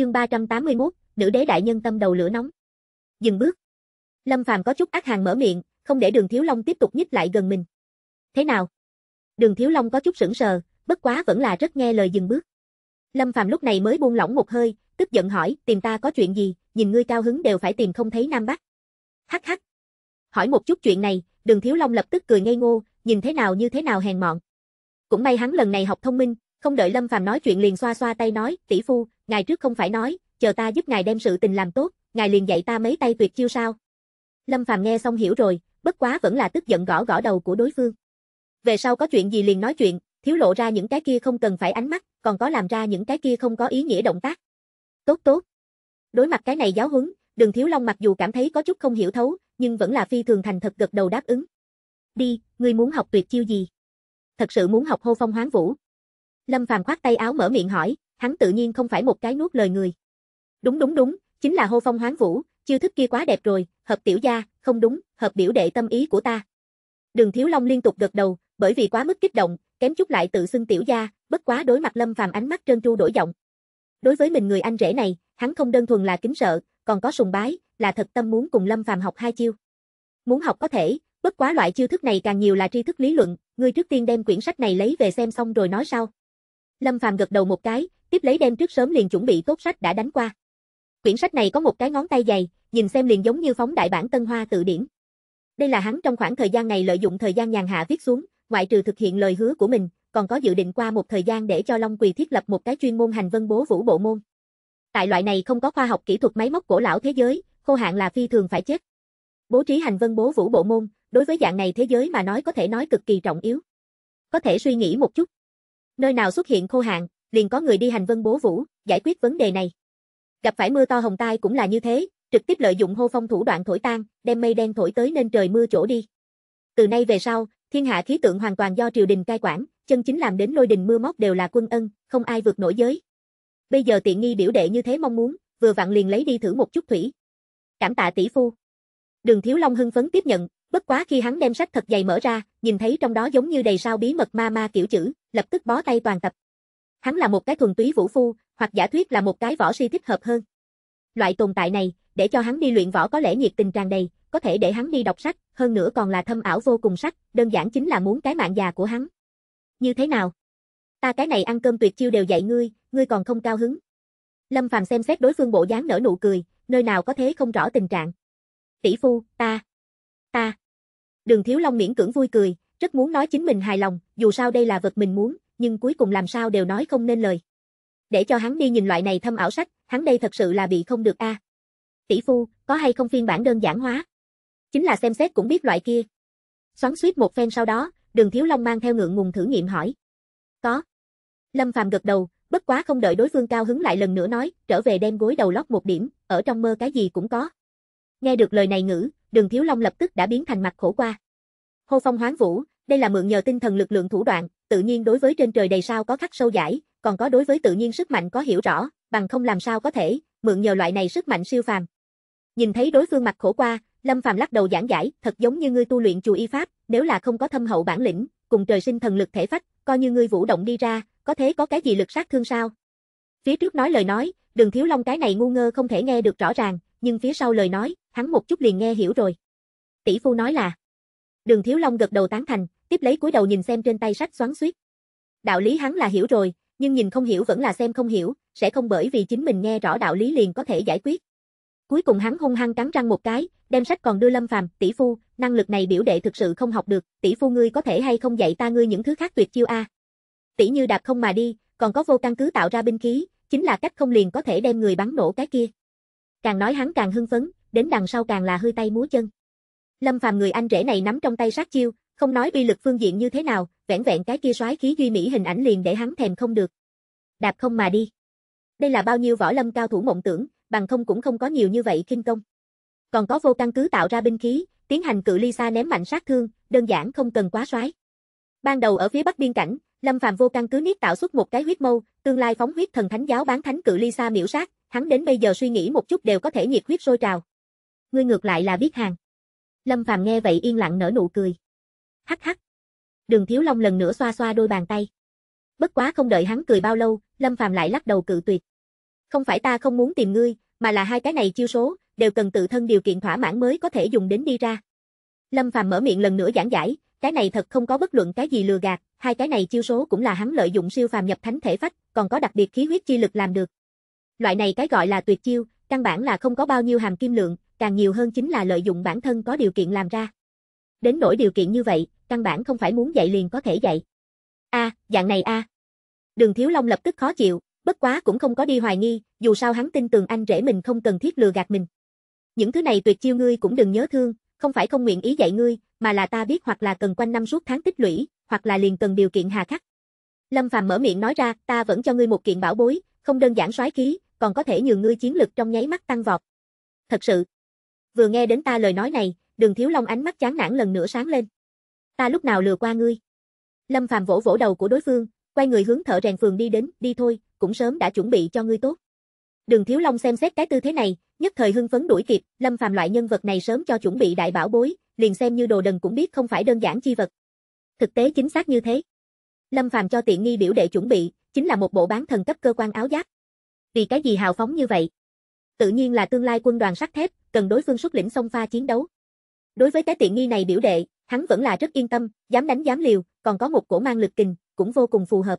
Chương 381, nữ đế đại nhân tâm đầu lửa nóng. Dừng bước. Lâm Phàm có chút ác hàng mở miệng, không để Đường Thiếu Long tiếp tục nhích lại gần mình. Thế nào? Đường Thiếu Long có chút sững sờ, bất quá vẫn là rất nghe lời dừng bước. Lâm Phàm lúc này mới buông lỏng một hơi, tức giận hỏi, tìm ta có chuyện gì, nhìn ngươi cao hứng đều phải tìm không thấy Nam Bắc. Hắc hắc. Hỏi một chút chuyện này, Đường Thiếu Long lập tức cười ngây ngô, nhìn thế nào như thế nào hèn mọn. Cũng may hắn lần này học thông minh, không đợi Lâm Phàm nói chuyện liền xoa xoa tay nói, tỷ phu, ngài trước không phải nói, chờ ta giúp ngài đem sự tình làm tốt, ngài liền dạy ta mấy tay tuyệt chiêu sao. Lâm Phàm nghe xong hiểu rồi, bất quá vẫn là tức giận gõ gõ đầu của đối phương. Về sau có chuyện gì liền nói chuyện, thiếu lộ ra những cái kia không cần phải ánh mắt, còn có làm ra những cái kia không có ý nghĩa động tác. Tốt tốt. Đối mặt cái này giáo huấn, Đường Thiếu Long mặc dù cảm thấy có chút không hiểu thấu, nhưng vẫn là phi thường thành thật gật đầu đáp ứng. Đi, ngươi muốn học tuyệt chiêu gì? Thật sự muốn học hô phong hoán vũ. Lâm Phàm khoát tay áo mở miệng hỏi, hắn tự nhiên không phải một cái nuốt lời người. Đúng đúng đúng, chính là hô phong hoáng vũ, chiêu thức kia quá đẹp rồi, hợp tiểu gia, không đúng, hợp biểu đệ tâm ý của ta. Đường Thiếu Long liên tục gật đầu, bởi vì quá mức kích động, kém chút lại tự xưng tiểu gia, bất quá đối mặt Lâm Phàm ánh mắt trơn tru đổi giọng. Đối với mình người anh rể này, hắn không đơn thuần là kính sợ, còn có sùng bái, là thật tâm muốn cùng Lâm Phàm học hai chiêu. Muốn học có thể, bất quá loại chiêu thức này càng nhiều là tri thức lý luận, người trước tiên đem quyển sách này lấy về xem xong rồi nói sau. Lâm Phàm gật đầu một cái, tiếp lấy đem trước sớm liền chuẩn bị tốt sách đã đánh qua. Quyển sách này có một cái ngón tay dày, nhìn xem liền giống như phóng đại bản Tân Hoa tự điển. Đây là hắn trong khoảng thời gian này lợi dụng thời gian nhàn hạ viết xuống, ngoại trừ thực hiện lời hứa của mình, còn có dự định qua một thời gian để cho Long Quỳ thiết lập một cái chuyên môn hành vân bố vũ bộ môn. Tại loại này không có khoa học kỹ thuật máy móc cổ lão thế giới, khô hạn là phi thường phải chết. Bố trí hành vân bố vũ bộ môn, đối với dạng này thế giới mà nói có thể nói cực kỳ trọng yếu. Có thể suy nghĩ một chút. Nơi nào xuất hiện khô hạn, liền có người đi hành vân bố vũ, giải quyết vấn đề này. Gặp phải mưa to hồng tai cũng là như thế, trực tiếp lợi dụng hô phong thủ đoạn thổi tan, đem mây đen thổi tới nên trời mưa chỗ đi. Từ nay về sau, thiên hạ khí tượng hoàn toàn do triều đình cai quản, chân chính làm đến lôi đình mưa móc đều là quân ân, không ai vượt nổi giới. Bây giờ tiện nghi biểu đệ như thế mong muốn, vừa vặn liền lấy đi thử một chút thủy. Cảm tạ tỷ phu. Đường Thiếu Long hưng phấn tiếp nhận, bất quá khi hắn đem sách thật dày mở ra, nhìn thấy trong đó giống như đầy sao bí mật ma ma kiểu chữ, lập tức bó tay toàn tập. Hắn là một cái thuần túy vũ phu, hoặc giả thuyết là một cái võ si thích hợp hơn. Loại tồn tại này, để cho hắn đi luyện võ có lẽ nhiệt tình tràn đầy, có thể để hắn đi đọc sách, hơn nữa còn là thâm ảo vô cùng sách, đơn giản chính là muốn cái mạng già của hắn. Như thế nào? Ta cái này ăn cơm tuyệt chiêu đều dạy ngươi, ngươi còn không cao hứng. Lâm Phàm xem xét đối phương bộ dáng nở nụ cười, nơi nào có thế không rõ tình trạng. Tỷ phu, ta, ta. Đường Thiếu Long miễn cưỡng vui cười, rất muốn nói chính mình hài lòng, dù sao đây là vật mình muốn, nhưng cuối cùng làm sao đều nói không nên lời. Để cho hắn đi nhìn loại này thâm ảo sách, hắn đây thật sự là bị không được a. À. Tỷ phu, có hay không phiên bản đơn giản hóa? Chính là xem xét cũng biết loại kia. Xoắn suýt một phen sau đó, Đường Thiếu Long mang theo ngượng ngùng thử nghiệm hỏi. Có. Lâm Phàm gật đầu, bất quá không đợi đối phương cao hứng lại lần nữa nói, trở về đem gối đầu lót một điểm, ở trong mơ cái gì cũng có. Nghe được lời này ngữ, Đường Thiếu Long lập tức đã biến thành mặt khổ qua. Hô phong hoáng vũ, đây là mượn nhờ tinh thần lực lượng thủ đoạn, tự nhiên đối với trên trời đầy sao có khắc sâu giải, còn có đối với tự nhiên sức mạnh có hiểu rõ, bằng không làm sao có thể, mượn nhờ loại này sức mạnh siêu phàm. Nhìn thấy đối phương mặt khổ qua, Lâm Phàm lắc đầu giảng giải, thật giống như ngươi tu luyện chủ y pháp, nếu là không có thâm hậu bản lĩnh, cùng trời sinh thần lực thể phách, coi như ngươi vũ động đi ra, có thế có cái gì lực sát thương sao? Phía trước nói lời nói, Đường Thiếu Long cái này ngu ngơ không thể nghe được rõ ràng, nhưng phía sau lời nói, hắn một chút liền nghe hiểu rồi. Tỷ phu nói là. Đường Thiếu Long gật đầu tán thành, tiếp lấy cúi đầu nhìn xem trên tay sách xoắn xuýt. Đạo lý hắn là hiểu rồi, nhưng nhìn không hiểu vẫn là xem không hiểu, sẽ không bởi vì chính mình nghe rõ đạo lý liền có thể giải quyết. Cuối cùng hắn hung hăng cắn răng một cái, đem sách còn đưa Lâm Phàm, "Tỷ phu, năng lực này biểu đệ thực sự không học được, tỷ phu ngươi có thể hay không dạy ta ngươi những thứ khác tuyệt chiêu a?" Tỷ Như đạp không mà đi, còn có vô căn cứ tạo ra binh khí, chính là cách không liền có thể đem người bắn nổ cái kia. Càng nói hắn càng hưng phấn, đến đằng sau càng là hơi tay múa chân. Lâm Phàm người anh rể này nắm trong tay sát chiêu, không nói uy lực phương diện như thế nào, vẻn vẹn cái kia soái khí duy mỹ hình ảnh liền để hắn thèm không được. Đạp không mà đi. Đây là bao nhiêu võ lâm cao thủ mộng tưởng, bằng không cũng không có nhiều như vậy kinh công. Còn có vô căn cứ tạo ra binh khí, tiến hành cự ly xa ném mạnh sát thương, đơn giản không cần quá soái. Ban đầu ở phía Bắc biên cảnh, Lâm Phàm vô căn cứ niết tạo xuất một cái huyết mâu, tương lai phóng huyết thần thánh giáo bán thánh cự ly xa miểu sát, hắn đến bây giờ suy nghĩ một chút đều có thể nhiệt huyết sôi trào. Ngươi ngược lại là biết hàng. Lâm Phàm nghe vậy yên lặng nở nụ cười hắc hắc. Đường Thiếu Long lần nữa xoa xoa đôi bàn tay. Bất quá không đợi hắn cười bao lâu, Lâm Phàm lại lắc đầu cự tuyệt. Không phải ta không muốn tìm ngươi, mà là hai cái này chiêu số, đều cần tự thân điều kiện thỏa mãn mới có thể dùng đến đi ra. Lâm Phàm mở miệng lần nữa giảng giải, cái này thật không có bất luận cái gì lừa gạt, hai cái này chiêu số cũng là hắn lợi dụng siêu phàm nhập thánh thể phách, còn có đặc biệt khí huyết chi lực làm được. Loại này cái gọi là tuyệt chiêu, căn bản là không có bao nhiêu hàm kim lượng, càng nhiều hơn chính là lợi dụng bản thân có điều kiện làm ra đến nỗi điều kiện như vậy, căn bản không phải muốn dạy liền có thể dạy. A, à, dạng này a. À. Đường Thiếu Long lập tức khó chịu, bất quá cũng không có đi hoài nghi, dù sao hắn tin tưởng Anh rể mình không cần thiết lừa gạt mình. Những thứ này tuyệt chiêu ngươi cũng đừng nhớ thương, không phải không nguyện ý dạy ngươi, mà là ta biết hoặc là cần quanh năm suốt tháng tích lũy, hoặc là liền cần điều kiện hà khắc. Lâm Phàm mở miệng nói ra, ta vẫn cho ngươi một kiện bảo bối, không đơn giản soái khí, còn có thể nhường ngươi chiến lực trong nháy mắt tăng vọt. Thật sự. Vừa nghe đến ta lời nói này, Đường Thiếu Long ánh mắt chán nản lần nữa sáng lên. Ta lúc nào lừa qua ngươi? Lâm Phàm vỗ vỗ đầu của đối phương, quay người hướng thợ rèn phường đi đến, đi thôi, cũng sớm đã chuẩn bị cho ngươi tốt. Đường Thiếu Long xem xét cái tư thế này, nhất thời hưng phấn đuổi kịp, Lâm Phàm loại nhân vật này sớm cho chuẩn bị đại bảo bối, liền xem như đồ đần cũng biết không phải đơn giản chi vật. Thực tế chính xác như thế. Lâm Phàm cho tiện nghi biểu đệ chuẩn bị, chính là một bộ bán thần cấp cơ quan áo giáp. Vì cái gì hào phóng như vậy? Tự nhiên là tương lai quân đoàn sắt thép, cần đối phương xuất lĩnh xông pha chiến đấu. Đối với cái tiện nghi này biểu đệ, hắn vẫn là rất yên tâm, dám đánh dám liều, còn có một cổ mang lực kình, cũng vô cùng phù hợp.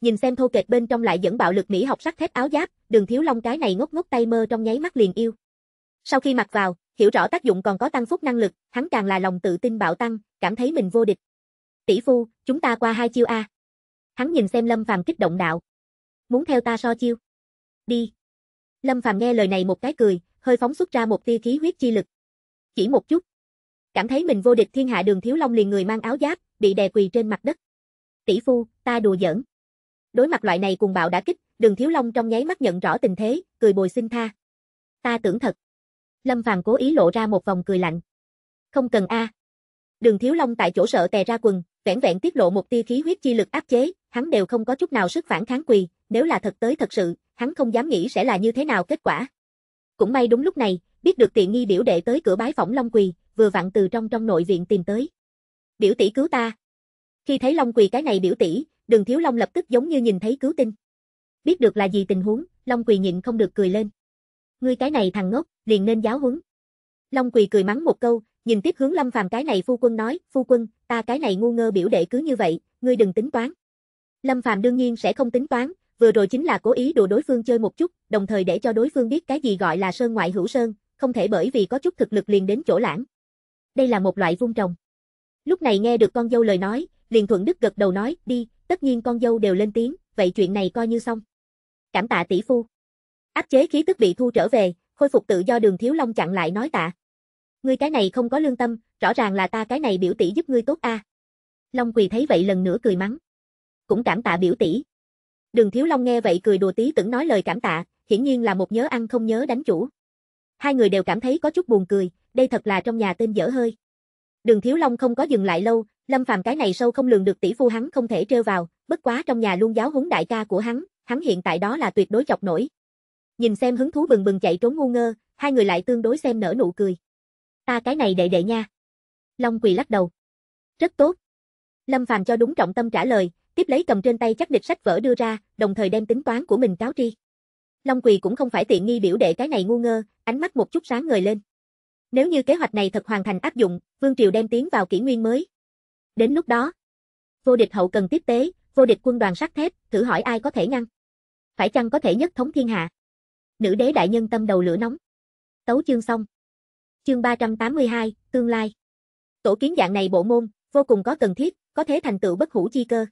Nhìn xem thô kệch bên trong lại dẫn bạo lực mỹ học sắc thép áo giáp, Đường Thiếu Long cái này ngốc ngốc tay mơ trong nháy mắt liền yêu. Sau khi mặc vào, hiểu rõ tác dụng còn có tăng phúc năng lực, hắn càng là lòng tự tin bạo tăng, cảm thấy mình vô địch. Tỷ phu, chúng ta qua hai chiêu a. Hắn nhìn xem Lâm Phàm kích động đạo. Muốn theo ta so chiêu? Đi. Lâm Phàm nghe lời này một cái cười, hơi phóng xuất ra một tia khí huyết chi lực. Chỉ một chút, Cảm thấy mình vô địch thiên hạ đường thiếu long liền người mang áo giáp, bị đè quỳ trên mặt đất. Tỷ phu, ta đùa giỡn. Đối mặt loại này cùng bạo đã kích, đường thiếu long trong nháy mắt nhận rõ tình thế, cười bồi xin tha. Ta tưởng thật. Lâm Phàm cố ý lộ ra một vòng cười lạnh. Không cần a. Đường Thiếu Long tại chỗ sợ tè ra quần, vẻn vẹn tiết lộ một tia khí huyết chi lực áp chế, hắn đều không có chút nào sức phản kháng quỳ, nếu là thật tới thật sự, hắn không dám nghĩ sẽ là như thế nào kết quả. Cũng may đúng lúc này, biết được tiện nghi biểu đệ tới cửa bái phỏng Long Quỳ, vừa vặn từ trong trong nội viện tìm tới. Biểu tỷ cứu ta. Khi thấy Long Quỳ cái này biểu tỷ, Đường Thiếu Long lập tức giống như nhìn thấy cứu tinh. Biết được là gì tình huống, Long Quỳ nhịn không được cười lên. Ngươi cái này thằng ngốc, liền nên giáo huấn. Long Quỳ cười mắng một câu, nhìn tiếp hướng Lâm Phàm cái này phu quân nói, "Phu quân, ta cái này ngu ngơ biểu đệ cứ như vậy, ngươi đừng tính toán." Lâm Phàm đương nhiên sẽ không tính toán, vừa rồi chính là cố ý đùa đối phương chơi một chút, đồng thời để cho đối phương biết cái gì gọi là sơn ngoại hữu sơn, không thể bởi vì có chút thực lực liền đến chỗ lãng đây là một loại vung trồng. Lúc này nghe được con dâu lời nói, liền thuận đức gật đầu nói, đi, tất nhiên con dâu đều lên tiếng, vậy chuyện này coi như xong. Cảm tạ tỷ phu. Áp chế khí tức bị thu trở về, khôi phục tự do đường thiếu long chặn lại nói tạ. Ngươi cái này không có lương tâm, rõ ràng là ta cái này biểu tỷ giúp ngươi tốt a. À. Long quỳ thấy vậy lần nữa cười mắng. Cũng cảm tạ biểu tỷ. Đường thiếu long nghe vậy cười đùa tí tưởng nói lời cảm tạ, hiển nhiên là một nhớ ăn không nhớ đánh chủ. Hai người đều cảm thấy có chút buồn cười, đây thật là trong nhà tên dở hơi. Đường Thiếu Long không có dừng lại lâu, Lâm Phàm cái này sâu không lường được tỷ phu hắn không thể trêu vào, bất quá trong nhà luôn giáo huấn đại ca của hắn, hắn hiện tại đó là tuyệt đối chọc nổi. Nhìn xem hứng thú bừng bừng chạy trốn ngu ngơ, hai người lại tương đối xem nở nụ cười. Ta cái này đệ đệ nha. Long quỳ lắc đầu. Rất tốt. Lâm Phàm cho đúng trọng tâm trả lời, tiếp lấy cầm trên tay chắc địch sách vở đưa ra, đồng thời đem tính toán của mình cáo tri. Long Quỳ cũng không phải tiện nghi biểu đệ cái này ngu ngơ, ánh mắt một chút sáng ngời lên. Nếu như kế hoạch này thật hoàn thành áp dụng, Vương Triều đem tiến vào kỷ nguyên mới. Đến lúc đó, vô địch hậu cần tiếp tế, vô địch quân đoàn sắt thép, thử hỏi ai có thể ngăn? Phải chăng có thể nhất thống thiên hạ? Nữ đế đại nhân tâm đầu lửa nóng. Tấu chương xong. Chương 382, tương lai. Tổ kiến dạng này bộ môn, vô cùng có cần thiết, có thế thành tựu bất hủ chi cơ.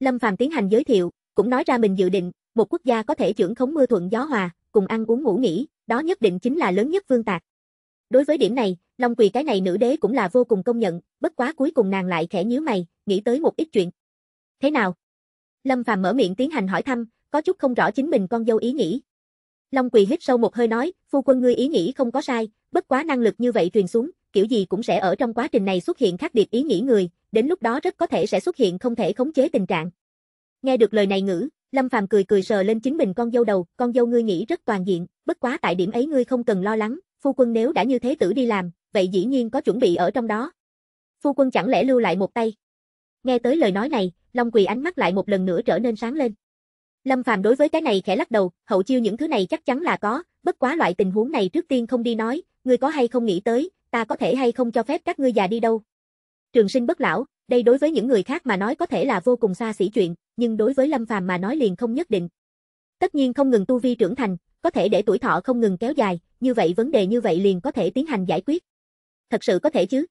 Lâm Phàm tiến hành giới thiệu, cũng nói ra mình dự định, một quốc gia có thể trưởng khống mưa thuận gió hòa, cùng ăn uống ngủ nghỉ, đó nhất định chính là lớn nhất vương tạc. Đối với điểm này, Long Quỳ cái này nữ đế cũng là vô cùng công nhận, bất quá cuối cùng nàng lại khẽ nhíu mày, nghĩ tới một ít chuyện. Thế nào? Lâm Phàm mở miệng tiến hành hỏi thăm, có chút không rõ chính mình con dâu ý nghĩ. Long Quỳ hít sâu một hơi nói, phu quân ngươi ý nghĩ không có sai, bất quá năng lực như vậy truyền xuống, kiểu gì cũng sẽ ở trong quá trình này xuất hiện khác biệt ý nghĩ người, đến lúc đó rất có thể sẽ xuất hiện không thể khống chế tình trạng. Nghe được lời này ngữ, Lâm Phàm cười cười sờ lên chính mình con dâu đầu, con dâu ngươi nghĩ rất toàn diện, bất quá tại điểm ấy ngươi không cần lo lắng, Phu quân nếu đã như thế tử đi làm, vậy dĩ nhiên có chuẩn bị ở trong đó. Phu quân chẳng lẽ lưu lại một tay? Nghe tới lời nói này, Long Quỳ ánh mắt lại một lần nữa trở nên sáng lên. Lâm Phàm đối với cái này khẽ lắc đầu, hậu chiêu những thứ này chắc chắn là có, bất quá loại tình huống này trước tiên không đi nói, ngươi có hay không nghĩ tới, ta có thể hay không cho phép các ngươi già đi đâu. Trường sinh bất lão, đây đối với những người khác mà nói có thể là vô cùng xa xỉ chuyện, nhưng đối với Lâm Phàm mà nói liền không nhất định. Tất nhiên không ngừng tu vi trưởng thành, có thể để tuổi thọ không ngừng kéo dài, như vậy vấn đề như vậy liền có thể tiến hành giải quyết. Thật sự có thể chứ?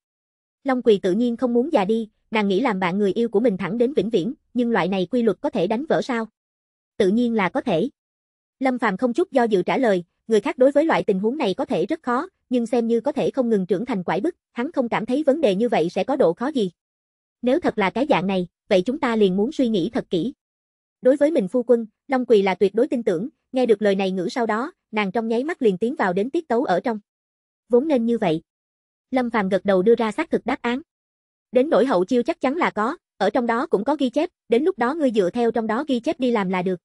Long Quỳ tự nhiên không muốn già đi, nàng nghĩ làm bạn người yêu của mình thẳng đến vĩnh viễn, nhưng loại này quy luật có thể đánh vỡ sao? Tự nhiên là có thể. Lâm Phàm không chút do dự trả lời, người khác đối với loại tình huống này có thể rất khó, nhưng xem như có thể không ngừng trưởng thành quải bức, hắn không cảm thấy vấn đề như vậy sẽ có độ khó gì. Nếu thật là cái dạng này, vậy chúng ta liền muốn suy nghĩ thật kỹ. Đối với mình phu quân, Long Quỳ là tuyệt đối tin tưởng, Nghe được lời này ngữ sau đó, nàng trong nháy mắt liền tiến vào đến tiết tấu ở trong. Vốn nên như vậy. Lâm Phàm gật đầu đưa ra xác thực đáp án. Đến nỗi hậu chiêu chắc chắn là có, ở trong đó cũng có ghi chép, đến lúc đó ngươi dựa theo trong đó ghi chép đi làm là được.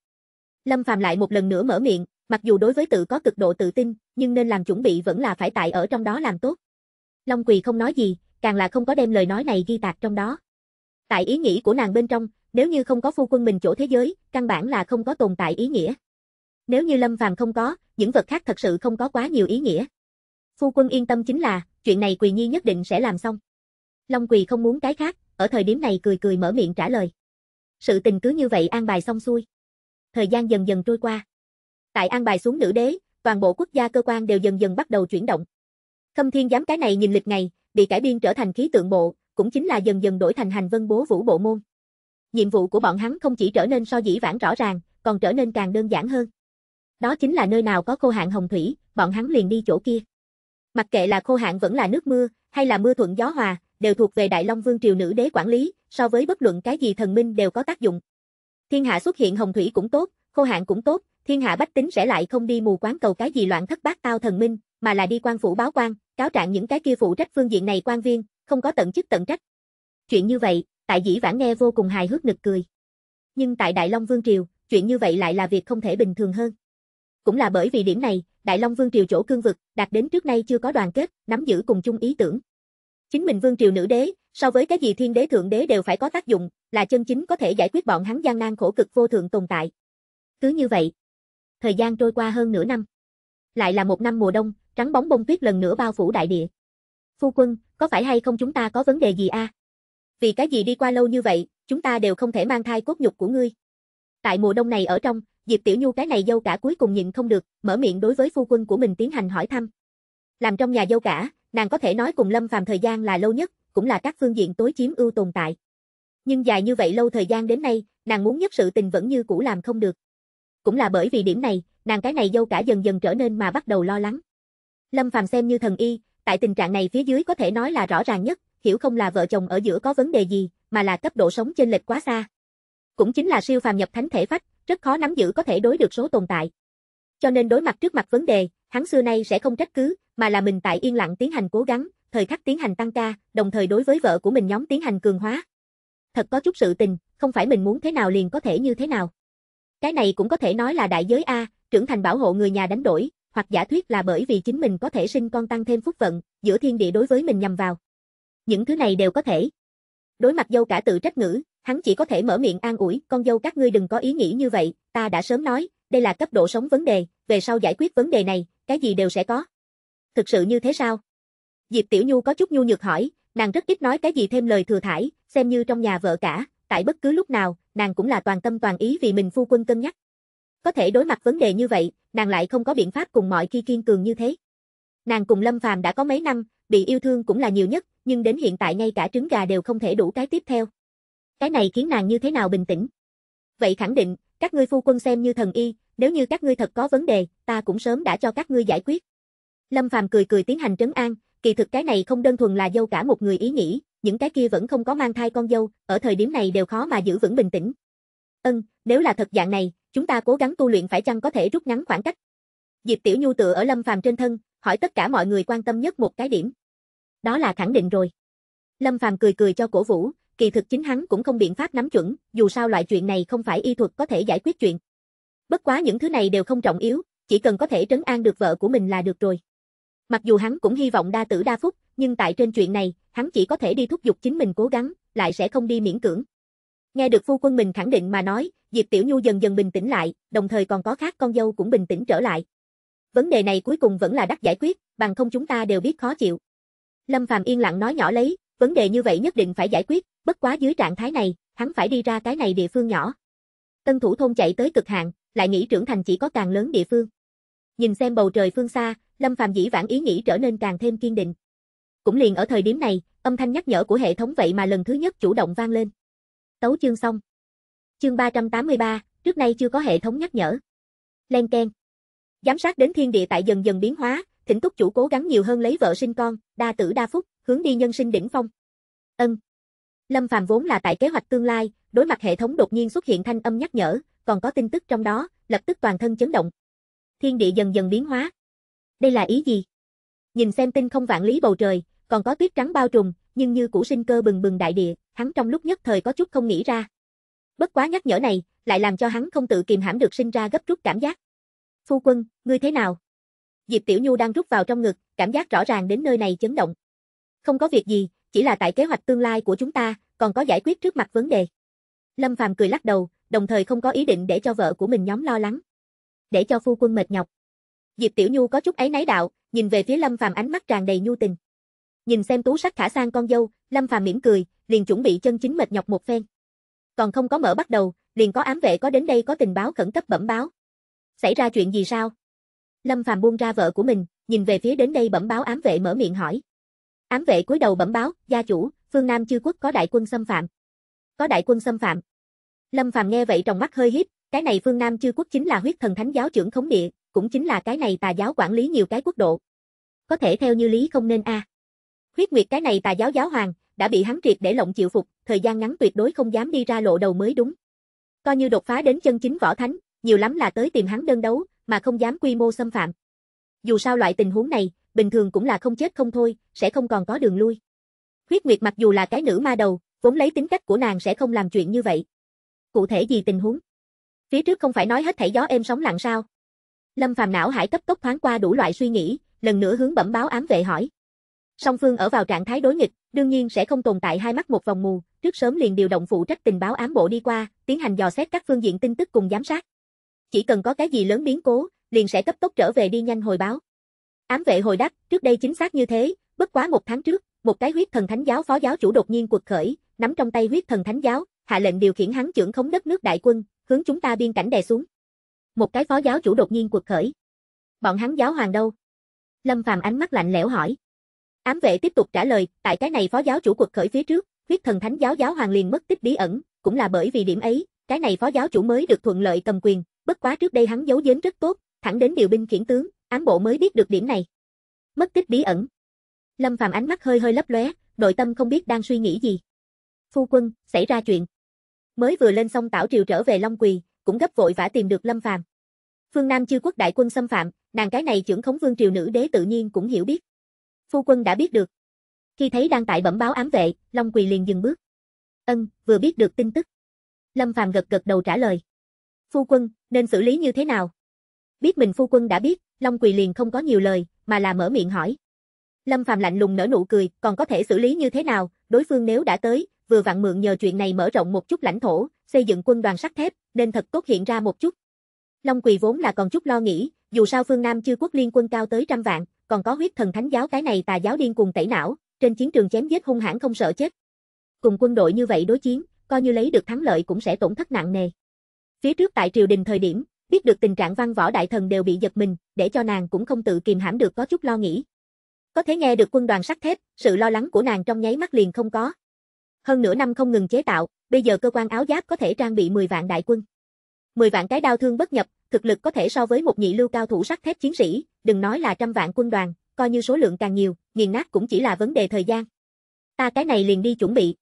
Lâm Phàm lại một lần nữa mở miệng, mặc dù đối với tự có cực độ tự tin, nhưng nên làm chuẩn bị vẫn là phải tại ở trong đó làm tốt. Long Quỳ không nói gì, càng là không có đem lời nói này ghi tạc trong đó. Tại ý nghĩ của nàng bên trong, nếu như không có phu quân mình chỗ thế giới, căn bản là không có tồn tại ý nghĩa. Nếu như Lâm Phàm không có, những vật khác thật sự không có quá nhiều ý nghĩa. Phu quân yên tâm chính là, chuyện này Quỳ Nhi nhất định sẽ làm xong. Long Quỳ không muốn cái khác, ở thời điểm này cười cười mở miệng trả lời. Sự tình cứ như vậy an bài xong xuôi. Thời gian dần dần trôi qua. Tại an bài xuống nữ đế, toàn bộ quốc gia cơ quan đều dần dần bắt đầu chuyển động. Khâm Thiên giám cái này nhìn lịch ngày, bị cải biên trở thành khí tượng bộ, cũng chính là dần dần đổi thành hành vân bố vũ bộ môn. Nhiệm vụ của bọn hắn không chỉ trở nên so dĩ vãng rõ ràng, còn trở nên càng đơn giản hơn. Đó chính là nơi nào có khô hạn hồng thủy, bọn hắn liền đi chỗ kia. Mặc kệ là khô hạn vẫn là nước mưa, hay là mưa thuận gió hòa, đều thuộc về Đại Long Vương triều nữ đế quản lý, so với bất luận cái gì thần minh đều có tác dụng. Thiên hạ xuất hiện hồng thủy cũng tốt, khô hạn cũng tốt, thiên hạ bách tính sẽ lại không đi mù quáng cầu cái gì loạn thất bát tao thần minh, mà là đi quan phủ báo quan, cáo trạng những cái kia phụ trách phương diện này quan viên, không có tận chức tận trách. Chuyện như vậy, tại dĩ vãng nghe vô cùng hài hước nực cười. Nhưng tại Đại Long Vương Triều, chuyện như vậy lại là việc không thể bình thường hơn. Cũng là bởi vì điểm này, Đại Long Vương Triều chỗ cương vực, đạt đến trước nay chưa có đoàn kết, nắm giữ cùng chung ý tưởng. Chính mình Vương Triều nữ đế, so với cái gì thiên đế thượng đế đều phải có tác dụng, là chân chính có thể giải quyết bọn hắn gian nan khổ cực vô thượng tồn tại. Cứ như vậy, thời gian trôi qua hơn nửa năm. Lại là một năm mùa đông, trắng bóng bông tuyết lần nữa bao phủ đại địa. Phu quân, có phải hay không chúng ta có vấn đề gì a? À? Vì cái gì đi qua lâu như vậy, chúng ta đều không thể mang thai cốt nhục của ngươi. Tại mùa đông này ở trong, Diệp Tiểu Nhu cái này dâu cả cuối cùng nhịn không được, mở miệng đối với phu quân của mình tiến hành hỏi thăm. Làm trong nhà dâu cả, nàng có thể nói cùng Lâm Phàm thời gian là lâu nhất, cũng là các phương diện tối chiếm ưu tồn tại. Nhưng dài như vậy lâu thời gian đến nay, nàng muốn nhất sự tình vẫn như cũ làm không được. Cũng là bởi vì điểm này, nàng cái này dâu cả dần dần trở nên mà bắt đầu lo lắng. Lâm Phàm xem như thần y, tại tình trạng này phía dưới có thể nói là rõ ràng nhất, hiểu không là vợ chồng ở giữa có vấn đề gì, mà là cấp độ sống chênh lệch quá xa. Cũng chính là siêu phàm nhập thánh thể phách, rất khó nắm giữ có thể đối được số tồn tại. Cho nên đối mặt trước mặt vấn đề, hắn xưa nay sẽ không trách cứ, mà là mình tại yên lặng tiến hành cố gắng, thời khắc tiến hành tăng ca, đồng thời đối với vợ của mình nhóm tiến hành cường hóa. Thật có chút sự tình, không phải mình muốn thế nào liền có thể như thế nào. Cái này cũng có thể nói là đại giới A, trưởng thành bảo hộ người nhà đánh đổi, hoặc giả thuyết là bởi vì chính mình có thể sinh con tăng thêm phúc vận, giữa thiên địa đối với mình nhằm vào. Những thứ này đều có thể. Đối mặt dâu cả tự trách ngữ, hắn chỉ có thể mở miệng an ủi, con dâu các ngươi đừng có ý nghĩ như vậy, ta đã sớm nói, đây là cấp độ sống vấn đề, về sau giải quyết vấn đề này, cái gì đều sẽ có. Thực sự như thế sao? Diệp Tiểu Nhu có chút nhu nhược hỏi, nàng rất ít nói cái gì thêm lời thừa thải, xem như trong nhà vợ cả, tại bất cứ lúc nào, nàng cũng là toàn tâm toàn ý vì mình phu quân cân nhắc. Có thể đối mặt vấn đề như vậy, nàng lại không có biện pháp cùng mọi khi kiên cường như thế. Nàng cùng Lâm Phàm đã có mấy năm, bị yêu thương cũng là nhiều nhất, nhưng đến hiện tại ngay cả trứng gà đều không thể đủ cái tiếp theo. Cái này khiến nàng như thế nào bình tĩnh. Vậy khẳng định, các ngươi phu quân xem như thần y, nếu như các ngươi thật có vấn đề, ta cũng sớm đã cho các ngươi giải quyết. Lâm Phàm cười cười tiến hành trấn an, kỳ thực cái này không đơn thuần là dâu cả một người ý nghĩ, những cái kia vẫn không có mang thai con dâu, ở thời điểm này đều khó mà giữ vững bình tĩnh. Ân, nếu là thật dạng này, chúng ta cố gắng tu luyện phải chăng có thể rút ngắn khoảng cách. Diệp Tiểu Nhu tựa ở Lâm Phàm trên thân, hỏi tất cả mọi người quan tâm nhất một cái điểm. Đó là khẳng định rồi. Lâm Phàm cười cười cho cổ vũ, kỳ thực chính hắn cũng không biện pháp nắm chuẩn, dù sao loại chuyện này không phải y thuật có thể giải quyết chuyện. Bất quá những thứ này đều không trọng yếu, chỉ cần có thể trấn an được vợ của mình là được rồi. Mặc dù hắn cũng hy vọng đa tử đa phúc, nhưng tại trên chuyện này, hắn chỉ có thể đi thúc giục chính mình cố gắng, lại sẽ không đi miễn cưỡng. Nghe được phu quân mình khẳng định mà nói, Diệp Tiểu Nhu dần dần bình tĩnh lại, đồng thời còn có khác con dâu cũng bình tĩnh trở lại. Vấn đề này cuối cùng vẫn là đắc giải quyết, bằng không chúng ta đều biết khó chịu. Lâm Phàm yên lặng nói nhỏ lấy, vấn đề như vậy nhất định phải giải quyết, bất quá dưới trạng thái này, hắn phải đi ra cái này địa phương nhỏ. Tân thủ thôn chạy tới cực hạn, lại nghĩ trưởng thành chỉ có càng lớn địa phương. Nhìn xem bầu trời phương xa, Lâm Phàm dĩ vãng ý nghĩ trở nên càng thêm kiên định. Cũng liền ở thời điểm này, âm thanh nhắc nhở của hệ thống vậy mà lần thứ nhất chủ động vang lên. Tấu chương xong. Chương 383, trước nay chưa có hệ thống nhắc nhở. Len keng. Giám sát đến thiên địa tại dần dần biến hóa, thỉnh túc chủ cố gắng nhiều hơn lấy vợ sinh con, đa tử đa phúc, hướng đi nhân sinh đỉnh phong. Ân, Lâm Phàm vốn là tại kế hoạch tương lai, đối mặt hệ thống đột nhiên xuất hiện thanh âm nhắc nhở, còn có tin tức trong đó, lập tức toàn thân chấn động. Thiên địa dần dần biến hóa. Đây là ý gì? Nhìn xem tinh không vạn lý bầu trời, còn có tuyết trắng bao trùm, nhưng như củ sinh cơ bừng bừng đại địa, hắn trong lúc nhất thời có chút không nghĩ ra. Bất quá nhắc nhở này, lại làm cho hắn không tự kiềm hãm được sinh ra gấp rút cảm giác. Phu quân, ngươi thế nào? Diệp Tiểu Nhu đang rút vào trong ngực, cảm giác rõ ràng đến nơi này chấn động. Không có việc gì, chỉ là tại kế hoạch tương lai của chúng ta, còn có giải quyết trước mặt vấn đề. Lâm Phàm cười lắc đầu, đồng thời không có ý định để cho vợ của mình nhóm lo lắng. Để cho phu quân mệt nhọc. Diệp Tiểu Nhu có chút ấy náy đạo, nhìn về phía Lâm Phàm ánh mắt tràn đầy nhu tình. Nhìn xem tú sắc khả sang con dâu, Lâm Phàm mỉm cười, liền chuẩn bị chân chính mệt nhọc một phen. Còn không có mở bắt đầu, liền có ám vệ có đến đây có tình báo khẩn cấp bẩm báo. Xảy ra chuyện gì sao? Lâm Phàm buông ra vợ của mình, nhìn về phía đến đây bẩm báo ám vệ mở miệng hỏi. Ám vệ cúi đầu bẩm báo, gia chủ, phương Nam chư quốc có đại quân xâm phạm. Có đại quân xâm phạm. Lâm Phàm nghe vậy trong mắt hơi híp, cái này phương Nam chư quốc chính là huyết thần thánh giáo trưởng thống địa, cũng chính là cái này tà giáo quản lý nhiều cái quốc độ. Có thể theo như lý không nên a. À. Huyết Nguyệt cái này tà giáo giáo hoàng đã bị hắn triệt để lộng chịu phục, thời gian ngắn tuyệt đối không dám đi ra lộ đầu mới đúng. Coi như đột phá đến chân chính võ thánh, nhiều lắm là tới tìm hắn đơn đấu, mà không dám quy mô xâm phạm. Dù sao loại tình huống này, bình thường cũng là không chết không thôi, sẽ không còn có đường lui. khuyết Nguyệt mặc dù là cái nữ ma đầu, vốn lấy tính cách của nàng sẽ không làm chuyện như vậy. Cụ thể gì tình huống? Phía trước không phải nói hết thảy gió êm sóng lặng sao? Lâm Phàm não hải cấp tốc thoáng qua đủ loại suy nghĩ, lần nữa hướng bẩm báo ám vệ hỏi. Song phương ở vào trạng thái đối nghịch, đương nhiên sẽ không tồn tại hai mắt một vòng mù, trước sớm liền điều động phụ trách tình báo ám bộ đi qua, tiến hành dò xét các phương diện tin tức cùng giám sát. Chỉ cần có cái gì lớn biến cố, liền sẽ cấp tốc trở về đi nhanh hồi báo. Ám vệ hồi đắc, trước đây chính xác như thế, bất quá một tháng trước, một cái huyết thần thánh giáo phó giáo chủ đột nhiên quật khởi, nắm trong tay huyết thần thánh giáo, hạ lệnh điều khiển hắn trưởng khống đất nước đại quân, hướng chúng ta biên cảnh đè xuống. Một cái phó giáo chủ đột nhiên quật khởi. Bọn hắn giáo hoàng đâu? Lâm Phàm ánh mắt lạnh lẽo hỏi. Ám vệ tiếp tục trả lời, tại cái này phó giáo chủ quật khởi phía trước, huyết thần thánh giáo giáo hoàng liền mất tích bí ẩn, cũng là bởi vì điểm ấy, cái này phó giáo chủ mới được thuận lợi cầm quyền, bất quá trước đây hắn giấu giếm rất tốt, thẳng đến điều binh khiển tướng, ám bộ mới biết được điểm này. Mất tích bí ẩn. Lâm Phàm ánh mắt hơi hơi lấp lóe, nội tâm không biết đang suy nghĩ gì. Phu quân, xảy ra chuyện. Mới vừa lên xong tảo triều trở về Long Quỳ, cũng gấp vội vã tìm được Lâm Phàm. Phương Nam chư quốc đại quân xâm phạm, nàng cái này trưởng khống vương triều nữ đế tự nhiên cũng hiểu biết. Phu quân đã biết được. Khi thấy đang tại bẩm báo ám vệ, Long Quỳ liền dừng bước. Ân, vừa biết được tin tức. Lâm Phàm gật gật đầu trả lời. Phu quân, nên xử lý như thế nào? Biết mình phu quân đã biết, Long Quỳ liền không có nhiều lời, mà là mở miệng hỏi. Lâm Phàm lạnh lùng nở nụ cười, còn có thể xử lý như thế nào, đối phương nếu đã tới, vừa vặn mượn nhờ chuyện này mở rộng một chút lãnh thổ, xây dựng quân đoàn sắt thép, nên thật tốt hiện ra một chút. Long Quỳ vốn là còn chút lo nghĩ, dù sao phương Nam chưa quốc liên quân cao tới trăm vạn, còn có huyết thần thánh giáo cái này tà giáo điên cuồng tẩy não, trên chiến trường chém giết hung hãn không sợ chết. Cùng quân đội như vậy đối chiến, coi như lấy được thắng lợi cũng sẽ tổn thất nặng nề. Phía trước tại triều đình thời điểm, Biết được tình trạng văn võ đại thần đều bị giật mình, để cho nàng cũng không tự kìm hãm được có chút lo nghĩ. Có thể nghe được quân đoàn sắt thép, sự lo lắng của nàng trong nháy mắt liền không có. Hơn nửa năm không ngừng chế tạo, bây giờ cơ quan áo giáp có thể trang bị 10 vạn đại quân. 10 vạn cái đao thương bất nhập, thực lực có thể so với một nhị lưu cao thủ sắt thép chiến sĩ, đừng nói là trăm vạn quân đoàn, coi như số lượng càng nhiều, nghiền nát cũng chỉ là vấn đề thời gian. Ta cái này liền đi chuẩn bị.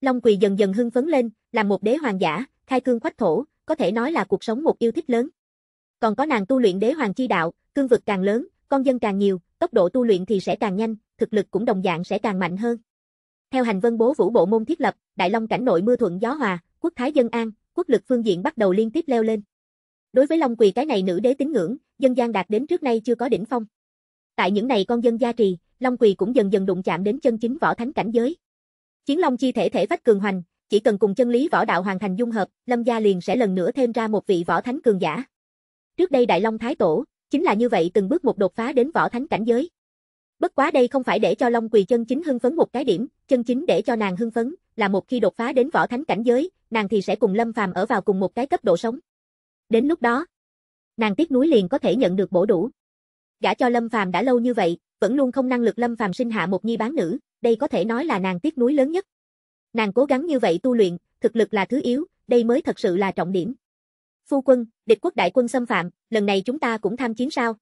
Long Quỳ dần dần hưng phấn lên, làm một đế hoàng giả, khai cương khoách thổ, có thể nói là cuộc sống một yêu thích lớn. Còn có nàng tu luyện đế hoàng chi đạo, cương vực càng lớn, con dân càng nhiều, tốc độ tu luyện thì sẽ càng nhanh, thực lực cũng đồng dạng sẽ càng mạnh hơn. Theo hành vân bố vũ bộ môn thiết lập, Đại Long cảnh nội mưa thuận gió hòa, quốc thái dân an, quốc lực phương diện bắt đầu liên tiếp leo lên. Đối với Long Quỳ cái này nữ đế tín ngưỡng, dân gian đạt đến trước nay chưa có đỉnh phong. Tại những này con dân gia trì, Long Quỳ cũng dần dần đụng chạm đến chân chính võ thánh cảnh giới. Chiến Long chi thể thể phách cường hoành, chỉ cần cùng chân lý võ đạo hoàn thành dung hợp, Lâm gia liền sẽ lần nữa thêm ra một vị võ thánh cường giả. Trước đây Đại Long Thái Tổ, chính là như vậy từng bước một đột phá đến võ thánh cảnh giới. Bất quá đây không phải để cho Long Quỳ chân chính hưng phấn một cái điểm, chân chính để cho nàng hưng phấn, là một khi đột phá đến võ thánh cảnh giới, nàng thì sẽ cùng Lâm Phàm ở vào cùng một cái cấp độ sống. Đến lúc đó, nàng tiếc núi liền có thể nhận được bổ đủ. Gả cho Lâm Phàm đã lâu như vậy, vẫn luôn không năng lực Lâm Phàm sinh hạ một nhi bán nữ, đây có thể nói là nàng tiếc núi lớn nhất. Nàng cố gắng như vậy tu luyện, thực lực là thứ yếu, đây mới thật sự là trọng điểm. Phu quân, địch quốc đại quân xâm phạm, lần này chúng ta cũng tham chiến sao?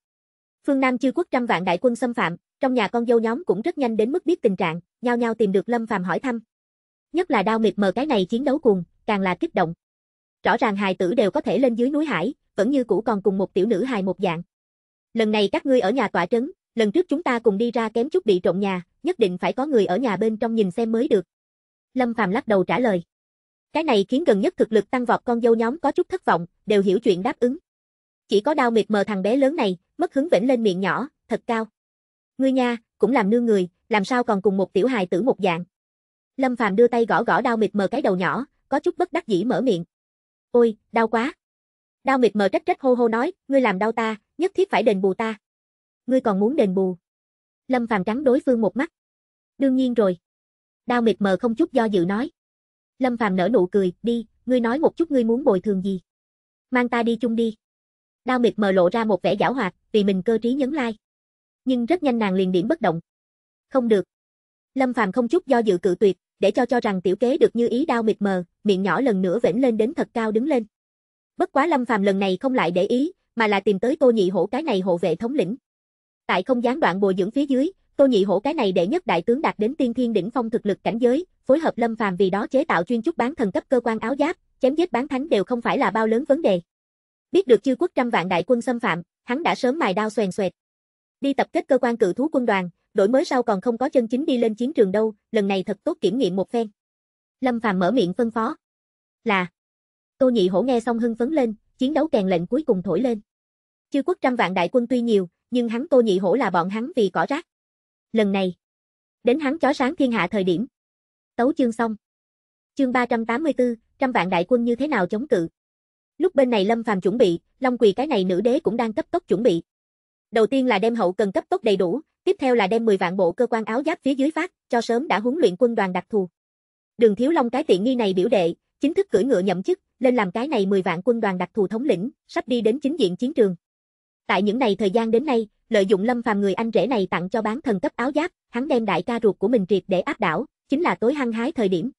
Phương Nam chư quốc trăm vạn đại quân xâm phạm, trong nhà con dâu nhóm cũng rất nhanh đến mức biết tình trạng, nhao nhau tìm được Lâm Phàm hỏi thăm. Nhất là đao miệt mờ cái này chiến đấu cùng, càng là kích động. Rõ ràng hài tử đều có thể lên dưới núi hải, vẫn như cũ còn cùng một tiểu nữ hài một dạng. Lần này các ngươi ở nhà tỏa trấn, lần trước chúng ta cùng đi ra kém chút bị trộm nhà, nhất định phải có người ở nhà bên trong nhìn xem mới được, Lâm Phàm lắc đầu trả lời. Cái này khiến gần nhất thực lực tăng vọt con dâu nhóm có chút thất vọng, đều hiểu chuyện đáp ứng. Chỉ có đau miệt mờ thằng bé lớn này, mất hứng vĩnh lên miệng nhỏ, thật cao. Ngươi nha, cũng làm nương người, làm sao còn cùng một tiểu hài tử một dạng. Lâm Phàm đưa tay gõ gõ đau mịt mờ cái đầu nhỏ, có chút bất đắc dĩ mở miệng. Ôi, đau quá. Đau mịt mờ trách trách hô hô nói, ngươi làm đau ta, nhất thiết phải đền bù ta. Ngươi còn muốn đền bù. Lâm Phàm trắng đối phương một mắt. Đương nhiên rồi. Đao mịt mờ không chút do dự nói. Lâm Phàm nở nụ cười, đi, ngươi nói một chút ngươi muốn bồi thường gì. Mang ta đi chung đi. Đao mịt mờ lộ ra một vẻ giảo hoạt, vì mình cơ trí nhấn lai. Nhưng rất nhanh nàng liền điểm bất động. Không được. Lâm Phàm không chút do dự cự tuyệt, để cho cho rằng tiểu kế được như ý đao mịt mờ, miệng nhỏ lần nữa vểnh lên đến thật cao đứng lên. Bất quá Lâm Phàm lần này không lại để ý, mà là tìm tới Tô Nhị Hổ cái này hộ vệ thống lĩnh. Tại không gián đoạn bồi dưỡng phía dưới, Tô Nhị Hổ cái này đệ nhất đại tướng đạt đến tiên thiên đỉnh phong thực lực cảnh giới, phối hợp Lâm Phàm vì đó chế tạo chuyên trúc bán thần cấp cơ quan áo giáp, chém giết bán thánh đều không phải là bao lớn vấn đề. Biết được chư quốc trăm vạn đại quân xâm phạm, hắn đã sớm mài đao xoèn xoẹt. Đi tập kết cơ quan cự thú quân đoàn, đổi mới sau còn không có chân chính đi lên chiến trường đâu, lần này thật tốt kiểm nghiệm một phen. Lâm Phàm mở miệng phân phó. Là. Tô Nhị Hổ nghe xong hưng phấn lên, chiến đấu kèn lệnh cuối cùng thổi lên. Chư quốc trăm vạn đại quân tuy nhiều, nhưng hắn Tô Nhị Hổ là bọn hắn vì cỏ rác. Lần này, đến hắn chó sáng thiên hạ thời điểm. Tấu chương xong. Chương 384, trăm vạn đại quân như thế nào chống cự. Lúc bên này Lâm Phàm chuẩn bị, Long Quỳ cái này nữ đế cũng đang cấp tốc chuẩn bị. Đầu tiên là đem hậu cần cấp tốc đầy đủ, tiếp theo là đem 10 vạn bộ cơ quan áo giáp phía dưới phát, cho sớm đã huấn luyện quân đoàn đặc thù. Đường Thiếu Long cái tiện nghi này biểu đệ, chính thức cưỡi ngựa nhậm chức, lên làm cái này 10 vạn quân đoàn đặc thù thống lĩnh, sắp đi đến chính diện chiến trường. Tại những này thời gian đến nay, lợi dụng Lâm Phàm người anh rể này tặng cho bán thần cấp áo giáp, hắn đem đại ca ruột của mình triệt để áp đảo, chính là tối hăng hái thời điểm.